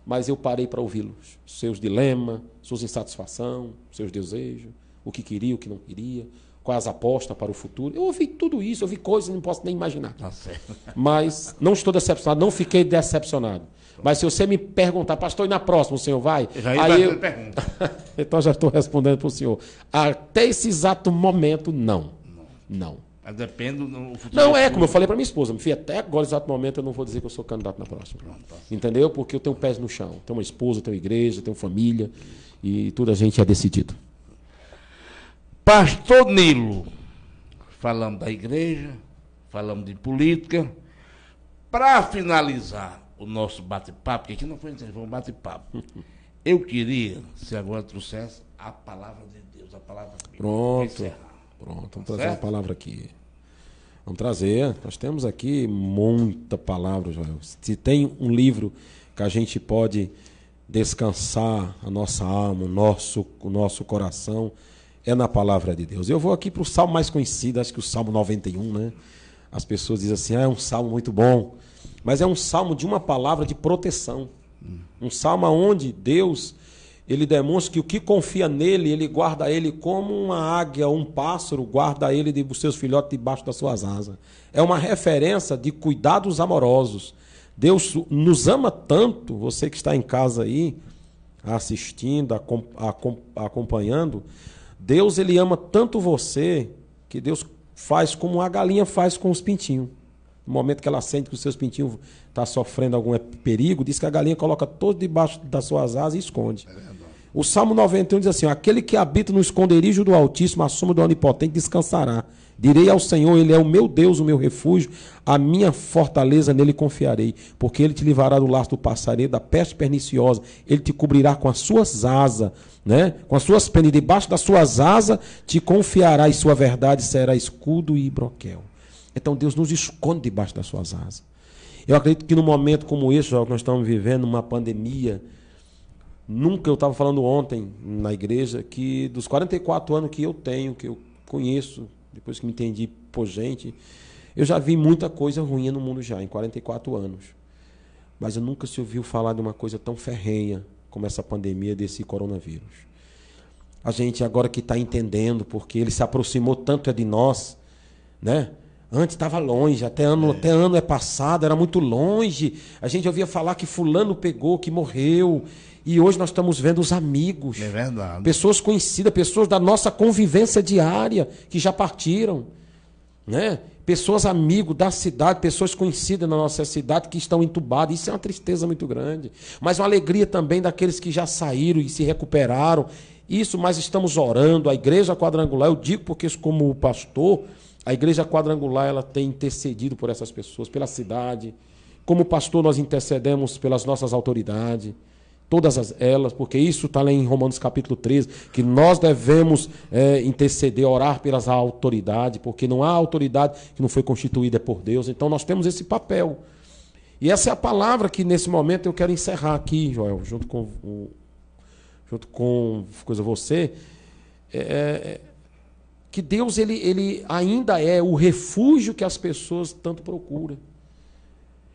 Speaker 3: mas eu parei para ouvi-los. Seus dilemas, suas insatisfações, seus desejos o que queria, o que não queria, quais apostas para o futuro. Eu ouvi tudo isso, eu ouvi coisas que não posso nem imaginar. Tá Mas não estou decepcionado, não fiquei decepcionado. Mas se você me perguntar, pastor, e na próxima o senhor vai? aí eu... então já estou respondendo para o senhor. Até esse exato momento, não.
Speaker 1: Não. não. Depende do futuro. Não, é como eu falei
Speaker 3: para minha esposa, filho, até agora, exato momento, eu não vou dizer que eu sou candidato na próxima. Pronto, tá. Entendeu? Porque eu tenho pés no chão. Tenho uma esposa, tenho igreja, tenho família. E tudo a gente é decidido. Pastor Nilo, falamos da igreja, falamos
Speaker 1: de política. Para finalizar o nosso bate-papo, que aqui não foi entrevista, foi um bate-papo. Eu queria, se agora trouxesse, a palavra de Deus, a palavra
Speaker 3: de Deus. Pronto. Pronto, vamos tá trazer certo? a palavra aqui. Vamos trazer. Nós temos aqui muita palavra, Joel. Se tem um livro que a gente pode descansar a nossa alma, o nosso, o nosso coração, é na palavra de Deus. Eu vou aqui para o salmo mais conhecido, acho que o salmo 91, né? As pessoas dizem assim: ah, é um salmo muito bom. Mas é um salmo de uma palavra de proteção. Um salmo onde Deus ele demonstra que o que confia nele, ele guarda ele como uma águia, um pássaro, guarda ele de seus filhotes debaixo das suas asas. É uma referência de cuidados amorosos. Deus nos ama tanto, você que está em casa aí, assistindo, acompanhando, Deus ele ama tanto você que Deus faz como a galinha faz com os pintinhos. No momento que ela sente que os seus pintinhos estão tá sofrendo algum perigo, diz que a galinha coloca todos debaixo das suas asas e esconde. É o Salmo 91 diz assim: Aquele que habita no esconderijo do Altíssimo, a sombra do Onipotente, descansará. Direi ao Senhor, Ele é o meu Deus, o meu refúgio, a minha fortaleza, nele confiarei, porque Ele te livrará do laço do passareiro, da peste perniciosa, Ele te cobrirá com as suas asas, né? com as suas penas, debaixo das suas asas te confiará, e sua verdade será escudo e broquel. Então Deus nos esconde debaixo das suas asas. Eu acredito que num momento como esse, que nós estamos vivendo, uma pandemia, nunca eu estava falando ontem na igreja que dos 44 anos que eu tenho, que eu conheço, depois que me entendi por gente, eu já vi muita coisa ruim no mundo já, em 44 anos. Mas eu nunca se ouviu falar de uma coisa tão ferrenha como essa pandemia desse coronavírus. A gente agora que está entendendo, porque ele se aproximou tanto é de nós, né? Antes estava longe, até ano, é. até ano é passado, era muito longe. A gente ouvia falar que fulano pegou, que morreu, e hoje nós estamos vendo os amigos. É tá verdade. Pessoas conhecidas, pessoas da nossa convivência diária que já partiram. Né? Pessoas amigos da cidade, pessoas conhecidas na nossa cidade que estão entubadas. Isso é uma tristeza muito grande. Mas uma alegria também daqueles que já saíram e se recuperaram. Isso, mas estamos orando. A igreja quadrangular, eu digo porque, como pastor, a igreja quadrangular ela tem intercedido por essas pessoas, pela cidade. Como pastor, nós intercedemos pelas nossas autoridades todas elas, porque isso está lá em Romanos capítulo 13, que nós devemos é, interceder, orar pelas autoridades, porque não há autoridade que não foi constituída por Deus. Então nós temos esse papel. E essa é a palavra que nesse momento eu quero encerrar aqui, Joel, junto com, junto com coisa você, é, é, que Deus ele, ele ainda é o refúgio que as pessoas tanto procuram.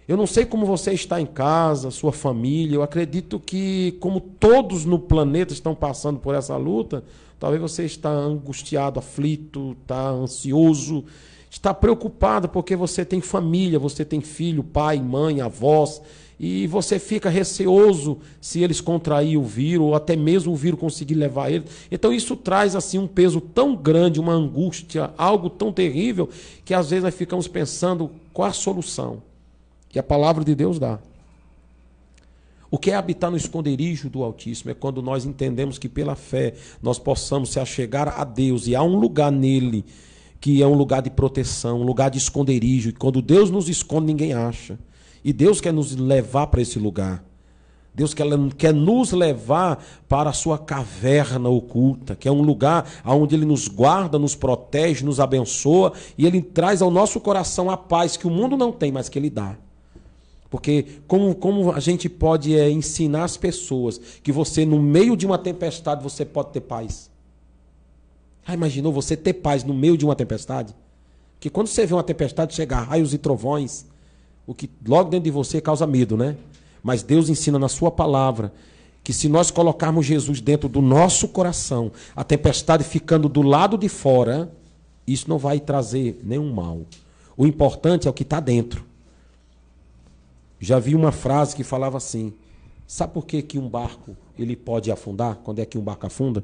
Speaker 3: Eu não sei como você está em casa, sua família, eu acredito que, como todos no planeta estão passando por essa luta, talvez você está angustiado, aflito, está ansioso, está preocupado porque você tem família, você tem filho, pai, mãe, avós, e você fica receoso se eles contraírem o vírus, ou até mesmo o vírus conseguir levar ele. Então isso traz assim um peso tão grande, uma angústia, algo tão terrível, que às vezes nós ficamos pensando qual a solução que a palavra de Deus dá. O que é habitar no esconderijo do Altíssimo é quando nós entendemos que pela fé nós possamos se achegar a Deus e há um lugar nele que é um lugar de proteção, um lugar de esconderijo. E quando Deus nos esconde, ninguém acha. E Deus quer nos levar para esse lugar. Deus quer, quer nos levar para a sua caverna oculta, que é um lugar onde Ele nos guarda, nos protege, nos abençoa e Ele traz ao nosso coração a paz que o mundo não tem, mas que Ele dá. Porque como, como a gente pode é, ensinar as pessoas que você, no meio de uma tempestade, você pode ter paz? Ah, imaginou você ter paz no meio de uma tempestade? Que quando você vê uma tempestade chegar, raios e trovões, o que logo dentro de você causa medo, né? Mas Deus ensina na sua palavra que se nós colocarmos Jesus dentro do nosso coração, a tempestade ficando do lado de fora, isso não vai trazer nenhum mal. O importante é o que está dentro. Já vi uma frase que falava assim: sabe por que, que um barco ele pode afundar? Quando é que um barco afunda?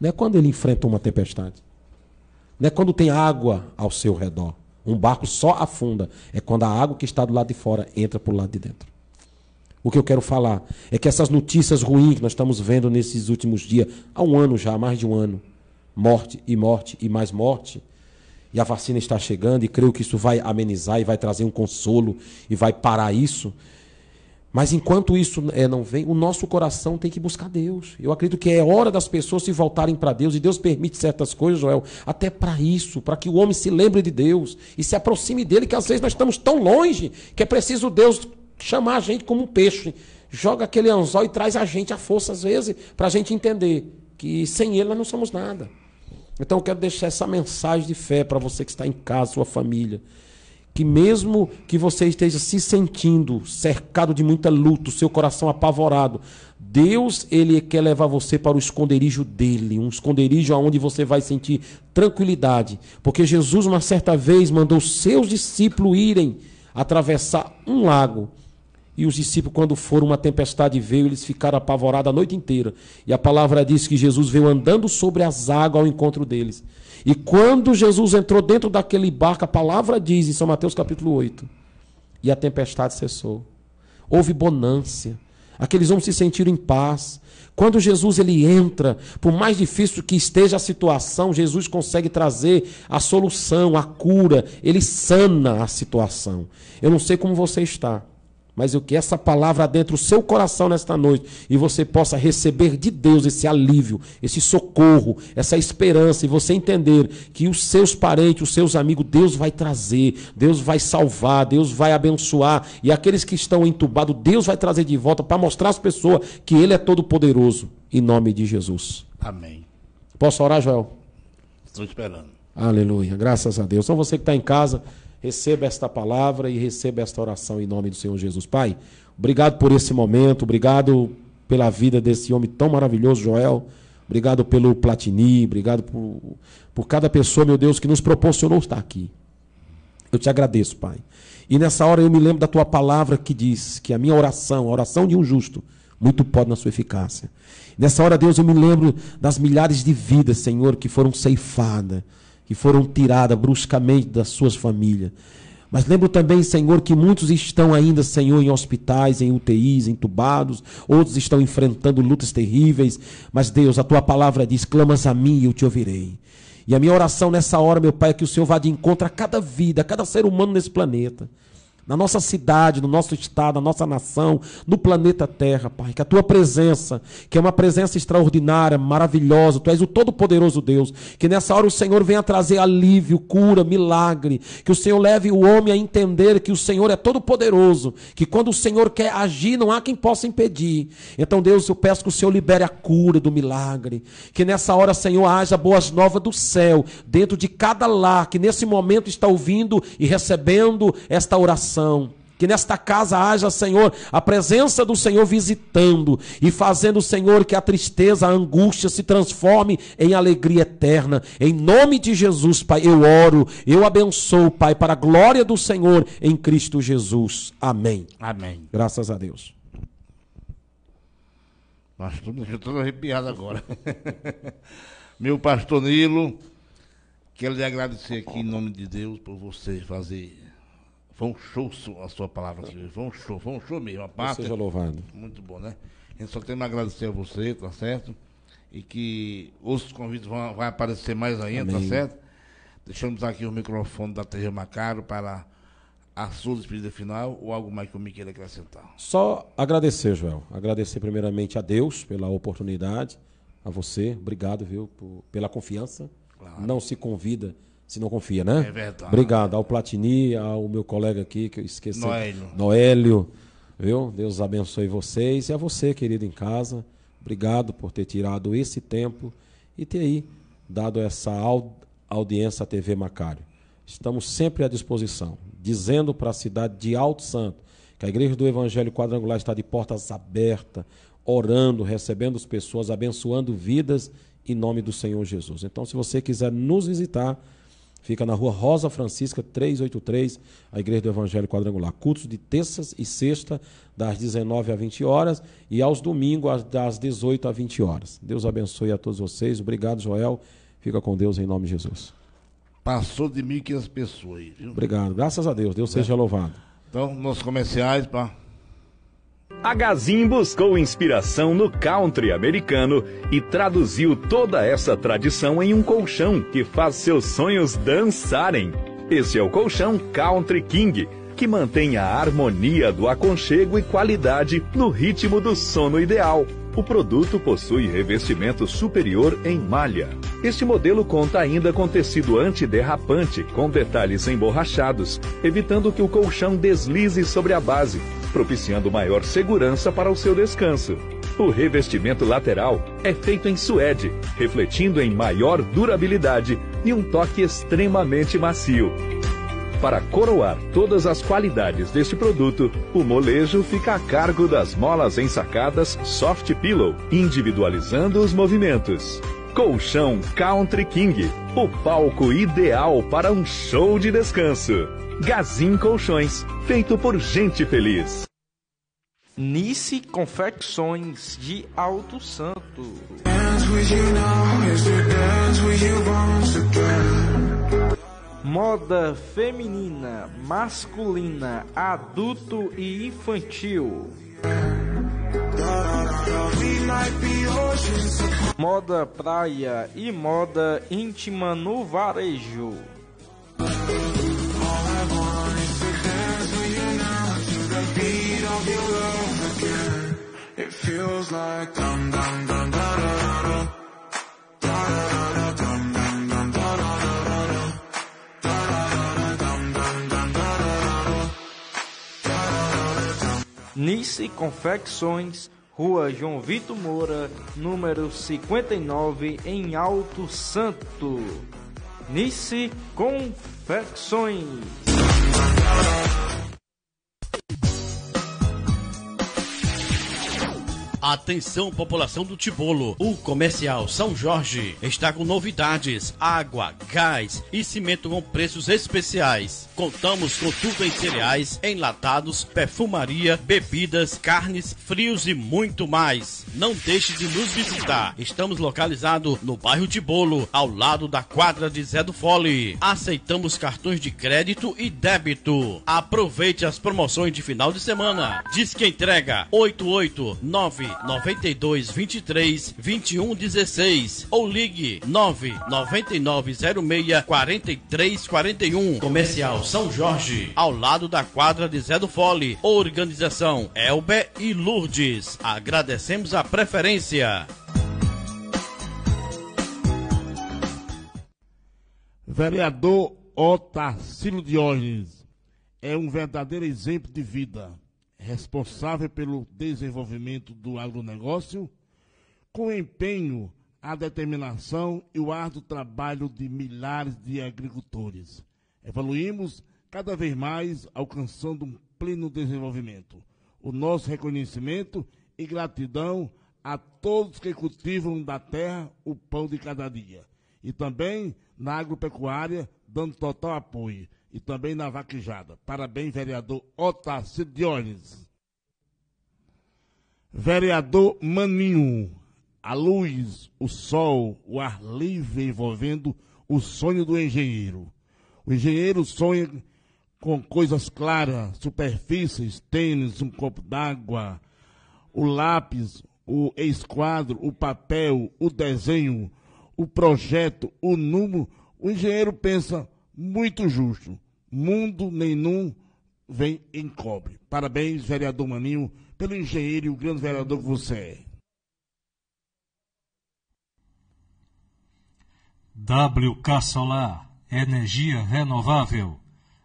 Speaker 3: Não é quando ele enfrenta uma tempestade. Não é quando tem água ao seu redor. Um barco só afunda. É quando a água que está do lado de fora entra para o lado de dentro. O que eu quero falar é que essas notícias ruins que nós estamos vendo nesses últimos dias, há um ano já, há mais de um ano, morte e morte e mais morte, e a vacina está chegando, e creio que isso vai amenizar e vai trazer um consolo e vai parar isso. Mas enquanto isso é, não vem, o nosso coração tem que buscar Deus. Eu acredito que é hora das pessoas se voltarem para Deus, e Deus permite certas coisas, Joel, até para isso, para que o homem se lembre de Deus e se aproxime dele, que às vezes nós estamos tão longe que é preciso Deus chamar a gente como um peixe. Joga aquele anzol e traz a gente à força, às vezes, para a gente entender que sem ele nós não somos nada. Então eu quero deixar essa mensagem de fé para você que está em casa, sua família. Que mesmo que você esteja se sentindo cercado de muita luta, seu coração apavorado, Deus ele quer levar você para o esconderijo dele, um esconderijo aonde você vai sentir tranquilidade, porque Jesus uma certa vez mandou seus discípulos irem atravessar um lago e os discípulos, quando foram, uma tempestade veio, eles ficaram apavorados a noite inteira. E a palavra diz que Jesus veio andando sobre as águas ao encontro deles. E quando Jesus entrou dentro daquele barco, a palavra diz em São Mateus capítulo 8: E a tempestade cessou. Houve bonância. Aqueles homens se sentiram em paz. Quando Jesus ele entra, por mais difícil que esteja a situação, Jesus consegue trazer a solução, a cura, ele sana a situação. Eu não sei como você está mas eu que essa palavra dentro do seu coração nesta noite e você possa receber de Deus esse alívio, esse socorro, essa esperança e você entender que os seus parentes, os seus amigos, Deus vai trazer, Deus vai salvar, Deus vai abençoar e aqueles que estão entubados, Deus vai trazer de volta para mostrar às pessoas que Ele é todo poderoso em nome de Jesus. Amém. Posso orar, Joel? Estou esperando. Aleluia. Graças a Deus. Então você que está em casa receba esta palavra e receba esta oração em nome do Senhor Jesus. Pai, obrigado por esse momento, obrigado pela vida desse homem tão maravilhoso, Joel. Obrigado pelo Platini, obrigado por, por cada pessoa, meu Deus, que nos proporcionou estar aqui. Eu te agradeço, Pai. E nessa hora eu me lembro da tua palavra que diz que a minha oração, a oração de um justo, muito pode na sua eficácia. Nessa hora, Deus, eu me lembro das milhares de vidas, Senhor, que foram ceifadas que foram tiradas bruscamente das suas famílias. Mas lembro também, Senhor, que muitos estão ainda, Senhor, em hospitais, em UTIs, entubados, outros estão enfrentando lutas terríveis. Mas, Deus, a tua palavra diz: clamas a mim e eu te ouvirei. E a minha oração nessa hora, meu Pai, é que o Senhor vá de encontro a cada vida, a cada ser humano nesse planeta na nossa cidade, no nosso estado, na nossa nação, no planeta Terra, Pai. Que a tua presença, que é uma presença extraordinária, maravilhosa, tu és o todo-poderoso Deus, que nessa hora o Senhor venha trazer alívio, cura, milagre, que o Senhor leve o homem a entender que o Senhor é todo-poderoso, que quando o Senhor quer agir, não há quem possa impedir. Então, Deus, eu peço que o Senhor libere a cura do milagre, que nessa hora, Senhor, haja boas novas do céu dentro de cada lar que nesse momento está ouvindo e recebendo esta oração que nesta casa haja, Senhor, a presença do Senhor visitando e fazendo, Senhor, que a tristeza, a angústia se transforme em alegria eterna. Em nome de Jesus, Pai, eu oro, eu abençoo, Pai, para a glória do Senhor em Cristo Jesus. Amém. Amém. Graças a Deus.
Speaker 1: Pastor, eu estou arrepiado agora. Meu pastor Nilo, quero lhe agradecer aqui em nome de Deus por você fazer foi um show a sua palavra, tá. senhor. Foi um show, foi um show mesmo. A parte, seja louvado. Muito bom, né? A gente só tem a agradecer a você, tá certo? E que outros convites vão vai aparecer mais ainda, tá Amém. tá certo? Deixamos aqui o microfone da TG Macaro para a sua despedida final ou algo mais que eu me queira acrescentar?
Speaker 3: Só agradecer, Joel. Agradecer primeiramente a Deus pela oportunidade, a você. Obrigado, viu, por, pela confiança. Claro. Não se convida se não confia, né? É verdade. Obrigado ao Platini, ao meu colega aqui, que eu esqueci. Noélio. Noélio. Viu? Deus abençoe vocês e a você, querido em casa. Obrigado por ter tirado esse tempo e ter aí dado essa audiência à TV Macário. Estamos sempre à disposição, dizendo para a cidade de Alto Santo que a Igreja do Evangelho Quadrangular está de portas abertas, orando, recebendo as pessoas, abençoando vidas em nome do Senhor Jesus. Então, se você quiser nos visitar, Fica na rua Rosa Francisca 383, a Igreja do Evangelho Quadrangular. Cultos de terças e sexta, das 19 às 20 horas, e aos domingos, das 18 às 20 horas. Deus abençoe a todos vocês. Obrigado, Joel. Fica com Deus em nome de Jesus.
Speaker 1: Passou de 1.500 pessoas viu? Obrigado.
Speaker 3: Graças a Deus. Deus é. seja louvado.
Speaker 1: Então, nos comerciais, para a Gazin buscou
Speaker 4: inspiração no country americano e traduziu toda essa tradição em um colchão que faz seus sonhos dançarem. Esse é o colchão Country King, que mantém a harmonia do aconchego e qualidade no ritmo do sono ideal. O produto possui revestimento superior em malha. Este modelo conta ainda com tecido antiderrapante, com detalhes emborrachados, evitando que o colchão deslize sobre a base, propiciando maior segurança para o seu descanso. O revestimento lateral é feito em suede, refletindo em maior durabilidade e um toque extremamente macio. Para coroar todas as qualidades deste produto, o molejo fica a cargo das molas ensacadas Soft Pillow, individualizando os movimentos. Colchão Country King, o palco ideal para um show de descanso. Gazin Colchões, feito por gente feliz. Nice Confecções de Alto Santo. Moda feminina, masculina, adulto e infantil. Moda praia e moda íntima no varejo. Nice Confecções, Rua João Vitor Moura, número 59, em Alto Santo. Nice Confecções.
Speaker 1: Atenção, população do Tibolo. O comercial São Jorge está com novidades: água, gás e cimento com preços especiais. Contamos com tudo em cereais, enlatados, perfumaria, bebidas, carnes, frios e muito mais. Não deixe de nos visitar. Estamos localizados no bairro Tibolo, ao lado da quadra de Zé do Fole. Aceitamos cartões de crédito e débito. Aproveite as promoções de final de semana. Diz que entrega 889 92 23 21 16 ou ligue 99906 43 41. Comercial São Jorge, ao lado da quadra de Zé do Fole. Organização Elber e Lourdes. Agradecemos a preferência. Vereador Otacílio Diógenes é um verdadeiro exemplo de vida responsável pelo desenvolvimento do agronegócio, com empenho, a determinação e o árduo trabalho de milhares de agricultores. Evoluímos cada vez mais, alcançando um pleno desenvolvimento. O nosso reconhecimento e gratidão a todos que cultivam da terra o pão de cada dia. E também na agropecuária, dando total apoio e também na vaquejada. Parabéns, vereador Otacílio Diones. Vereador Maninho, a luz, o sol, o ar livre envolvendo o sonho do engenheiro. O engenheiro sonha com coisas claras, superfícies, tênis, um copo d'água, o lápis, o esquadro, o papel, o desenho, o projeto, o número. O engenheiro pensa muito justo mundo nenhum vem em cobre. Parabéns, vereador Maninho, pelo engenheiro e o grande vereador que você é.
Speaker 4: WK Solar, energia renovável.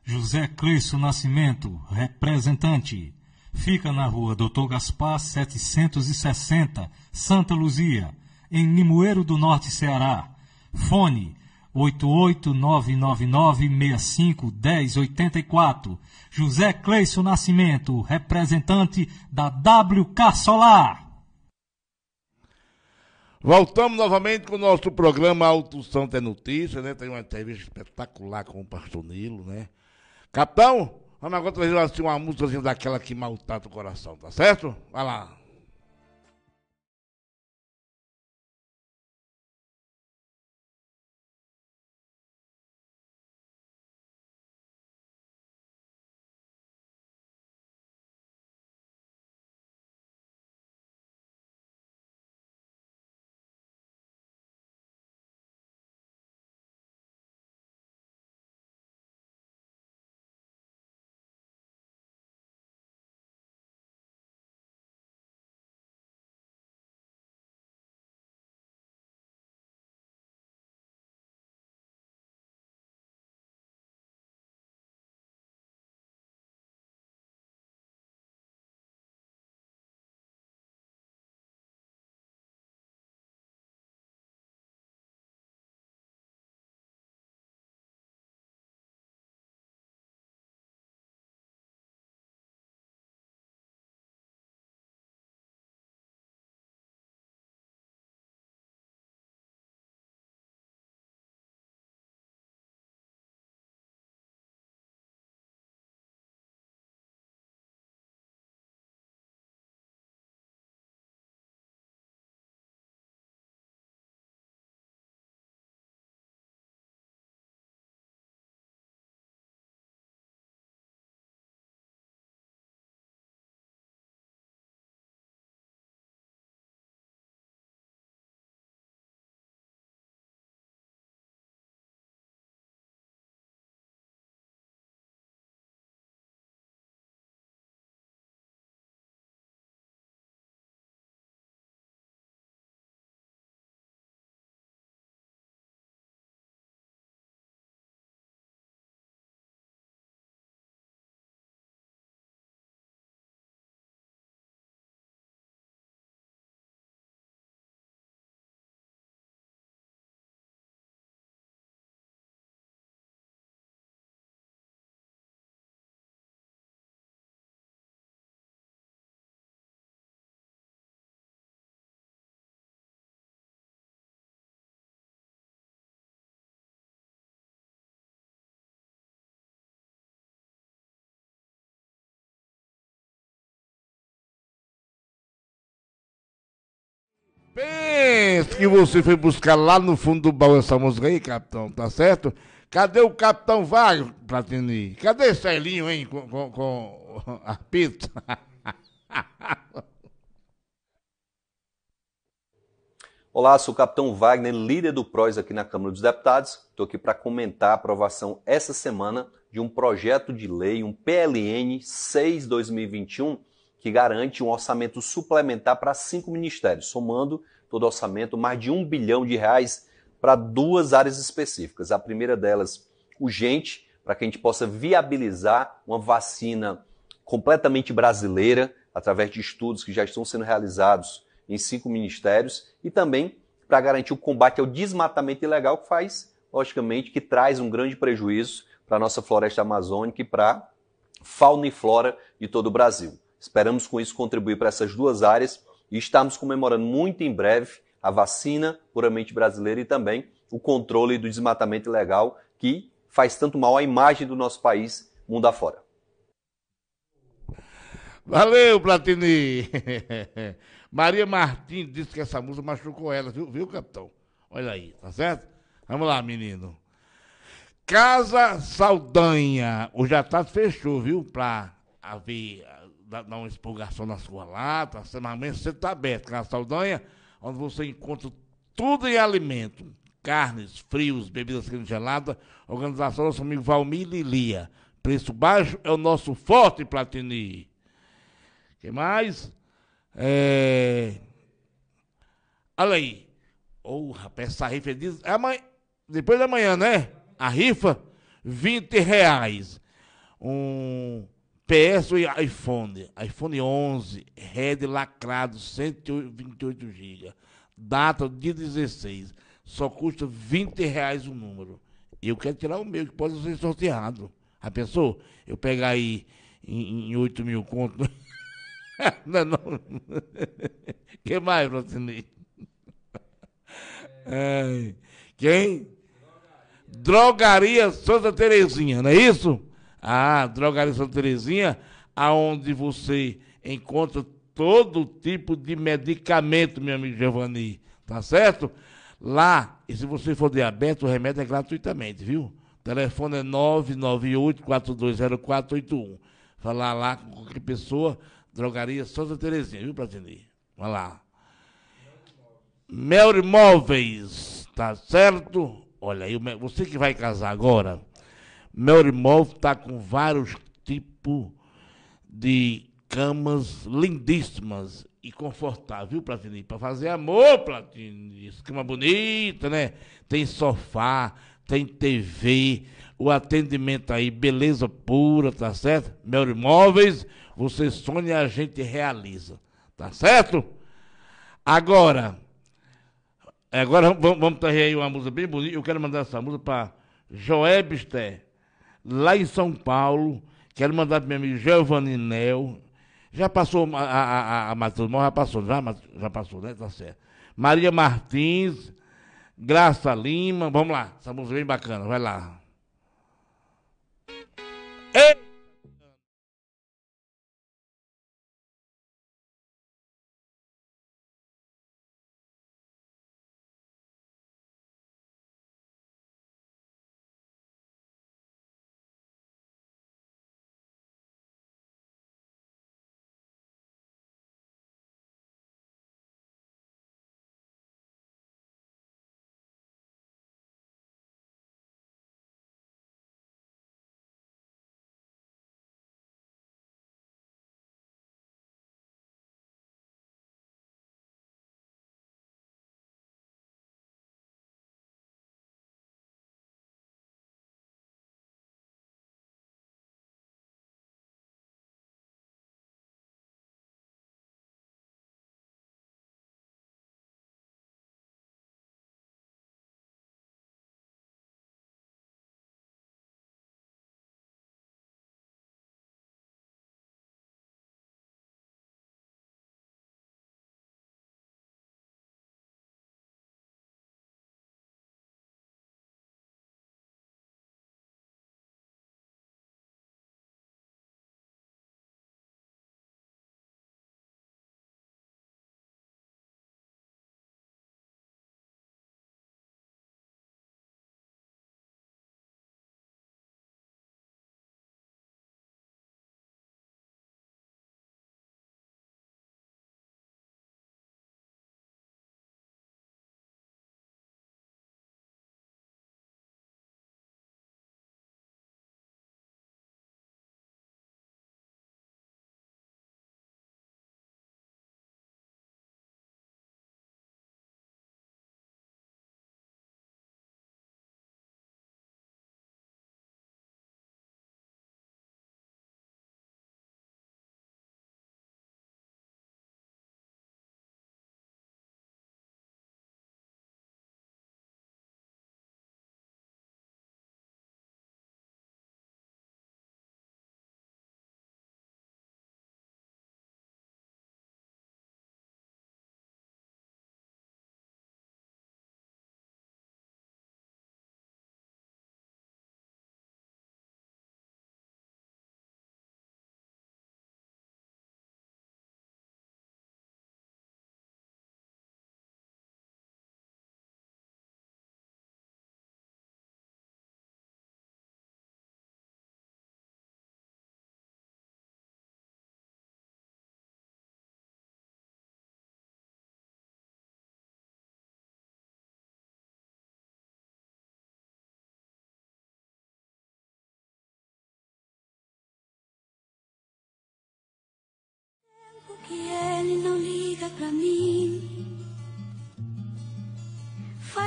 Speaker 4: José Cleício Nascimento, representante. Fica na rua Doutor Gaspar 760, Santa Luzia, em Limoeiro do Norte, Ceará. Fone 88999651084. José Cleison Nascimento, representante da WK Solar.
Speaker 1: Voltamos novamente com o nosso programa Alto Santo é Notícia, né? Tem uma entrevista espetacular com o pastor Nilo, né? Capitão, vamos agora trazer assim, uma música daquela que maltrata o coração, tá certo? Vai lá. Pense que você foi buscar lá no fundo do baú essa música aí, capitão, tá certo? Cadê o capitão Vago, Platini? Cadê Celinho, hein, com, com, com a pizza?
Speaker 5: Olá, sou o capitão Wagner, líder do PROS aqui na Câmara dos Deputados. Estou aqui para comentar a aprovação essa semana de um projeto de lei, um PLN 6-2021, que garante um orçamento suplementar para cinco ministérios, somando todo o orçamento mais de um bilhão de reais para duas áreas específicas. A primeira delas, urgente, para que a gente possa viabilizar uma vacina completamente brasileira, através de estudos que já estão sendo realizados em cinco ministérios, e também para garantir o combate ao desmatamento ilegal, que faz, logicamente, que traz um grande prejuízo para a nossa floresta amazônica e para fauna e flora de todo o Brasil. Esperamos com isso contribuir para essas duas áreas e estamos comemorando muito em breve a vacina puramente brasileira e também o controle do desmatamento ilegal que faz tanto mal à imagem do nosso país mundo afora.
Speaker 1: Valeu, Platini! Maria Martins disse que essa música machucou ela, viu, viu, capitão? Olha aí, tá certo? Vamos lá, menino. Casa Saldanha. O Jatado fechou, viu? Pra haver dá, uma expulgação na tá sua lata, acionamento, você está aberto, a Saldanha, onde você encontra tudo em alimento, carnes, frios, bebidas geladas, organização nosso amigo Valmir Lilia. Preço baixo é o nosso forte Platini. que mais? É... Olha aí. Ô, oh, rapaz, essa rifa é, é amanhã... Depois da manhã, né? A rifa, 20 reais. Um PS e iPhone. iPhone 11, Red lacrado, 128 GB. Data de 16. Só custa 20 reais o número. Eu quero tirar o meu, que pode ser sorteado. A pessoa, eu pegar aí em, em 8 mil conto. não, não. que mais, Francinei? É. Quem? Drogaria Santa Terezinha, não é isso? a Drogaria Santa Terezinha, aonde você encontra todo tipo de medicamento, meu amigo Giovanni, tá certo? Lá, e se você for diabético, o remédio é gratuitamente, viu? O telefone é 998-420481. Falar lá com qualquer pessoa, Drogaria Santa Terezinha, viu, Platini? Vai lá. Mel Imóveis, tá certo? Olha aí, você que vai casar agora, meu irmão está com vários tipos de camas lindíssimas e confortáveis viu, Platini? Para fazer amor, Platini. Cama bonita, né? Tem sofá, tem TV, o atendimento aí, beleza pura, tá certo? Mel Imóveis, você sonha e a gente realiza, tá certo? Agora, agora vamos, vamos trazer aí uma música bem bonita. Eu quero mandar essa música para Joé Bisté lá em São Paulo. Quero mandar para meu amigo Giovanni Nel. Já passou a, a, Matheus Mor, já passou, já, já passou, né? Tá certo. Maria Martins, Graça Lima, vamos lá, essa música é bem bacana, vai lá. Ei!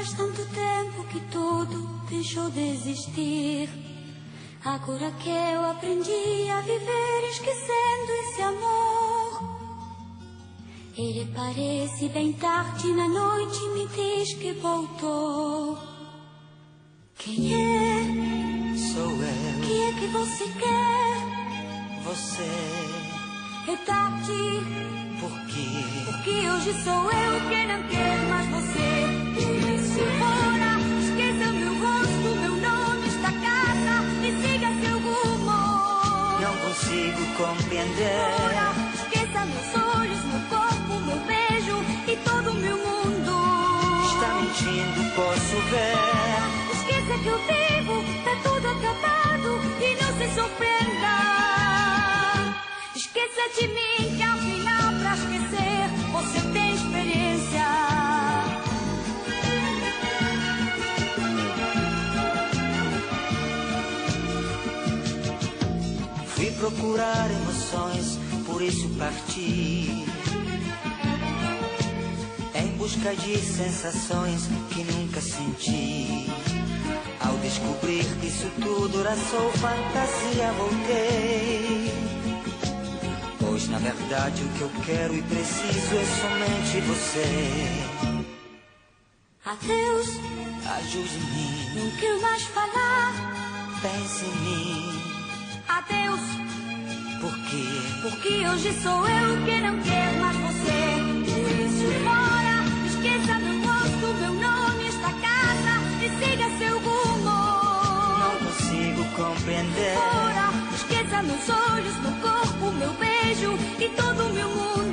Speaker 6: Faz tanto tempo que tudo deixou de existir. Agora que eu aprendi a viver esquecendo esse amor. Ele parece bem tarde na noite e me diz que voltou. Quem é? Sou eu. O que é que você quer? Você está aqui. Por quê? Porque hoje sou eu que não quer mais você. Por isso fora, esqueça o meu rosto, meu nome, esta casa e siga seu rumo. Não consigo compreender. Fora, esqueça meus olhos, meu corpo, meu beijo e todo o meu mundo. Está mentindo, posso ver. Fora, esqueça que eu vivo, tá tudo acabado e não se surpreenda. Precisa de mim que ao final pra esquecer você tem experiência. Fui procurar emoções, por isso parti. Em busca de sensações que nunca senti. Ao descobrir que isso tudo era só fantasia, voltei Pois na verdade o que eu quero e preciso é somente você. Adeus, ajude-me. nunca mais falar. Pense em mim. Adeus. Por quê? Porque hoje sou eu que não quero mais você. isso embora, esqueça meu rosto, meu nome, esta casa e siga seu rumo. Não consigo compreender. Fora, esqueça meus olhos, meu corpo meu beijo e todo o meu mundo.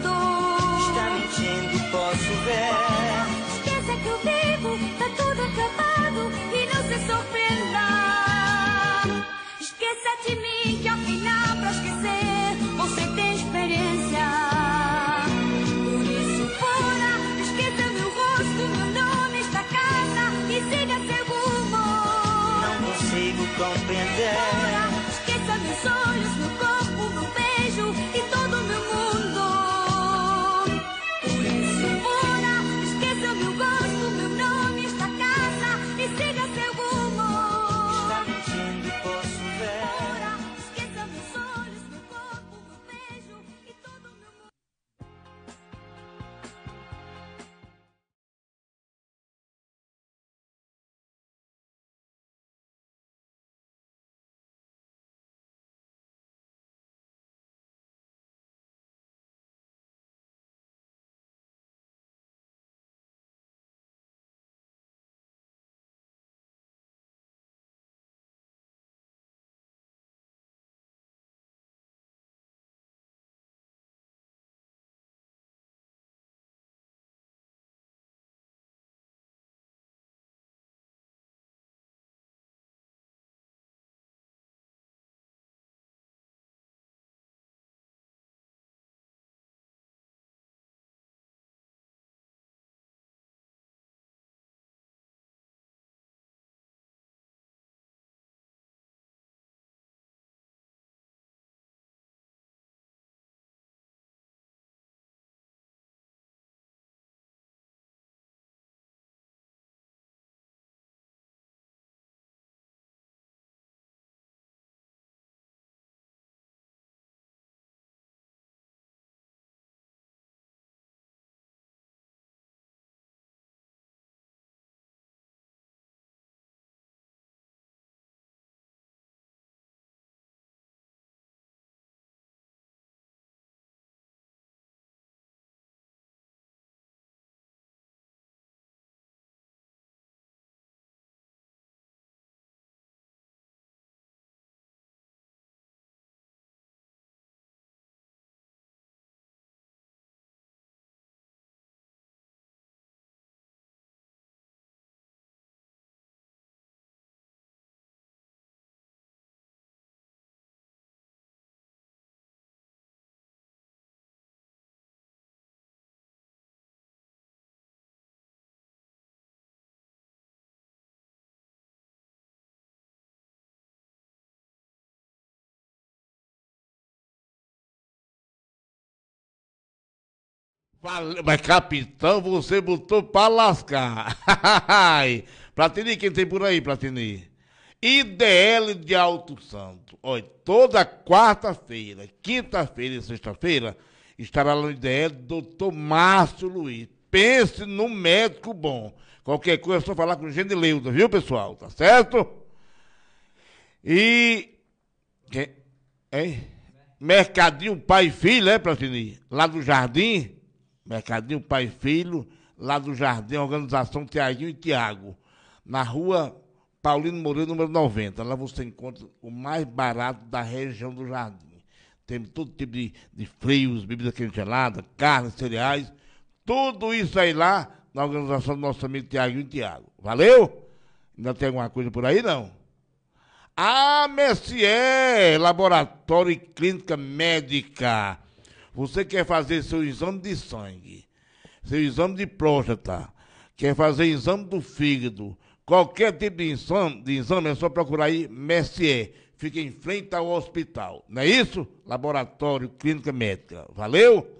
Speaker 6: Mas, capitão,
Speaker 1: você botou pra lascar. Platini, quem tem por aí, Platini? IDL de Alto Santo. Olha, toda quarta-feira, quinta-feira e sexta-feira, estará lá no IDL Dr. Márcio Luiz. Pense no médico bom. Qualquer coisa é só falar com o Genileuda, viu, pessoal? Tá certo? E. Hein? É? Mercadinho Pai e Filho, é, Platini? Lá do Jardim Mercadinho Pai e Filho, lá do Jardim Organização Tiaguinho e Tiago, na rua Paulino Moreira, número 90. Lá você encontra o mais barato da região do Jardim. Tem todo tipo de, de frios, bebida gelada, carne, cereais, tudo isso aí lá na organização do nosso amigo Tiaguinho e Tiago. Valeu? Ainda tem alguma coisa por aí, não? A Messier, Laboratório e Clínica Médica você quer fazer seu exame de sangue, seu exame de próstata, quer fazer exame do fígado, qualquer tipo de exame, de exame é só procurar aí Messier. Fica em frente ao hospital. Não é isso? Laboratório Clínica Médica. Valeu?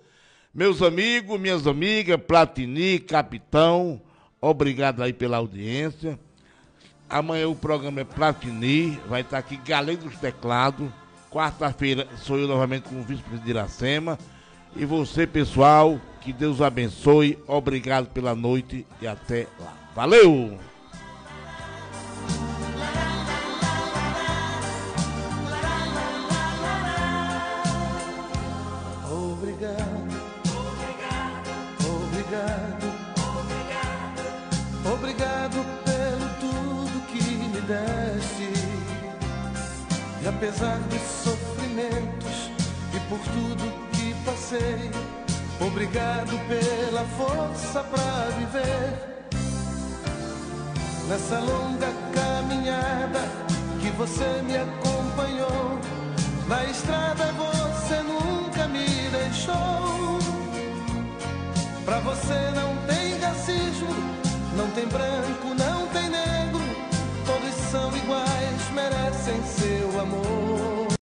Speaker 1: Meus amigos, minhas amigas, Platini, Capitão, obrigado aí pela audiência. Amanhã o programa é Platini, vai estar aqui Galei dos Teclados. Quarta-feira sou eu novamente com o vice-presidente Iracema. E você, pessoal, que Deus abençoe. Obrigado pela noite e até lá. Valeu!
Speaker 6: apesar de por tudo que passei. Obrigado pela força para viver. Nessa longa caminhada que você me acompanhou, na estrada você nunca me deixou. Pra você não tem racismo, não tem branco, não tem negro. Todos são iguais, merecem seu amor.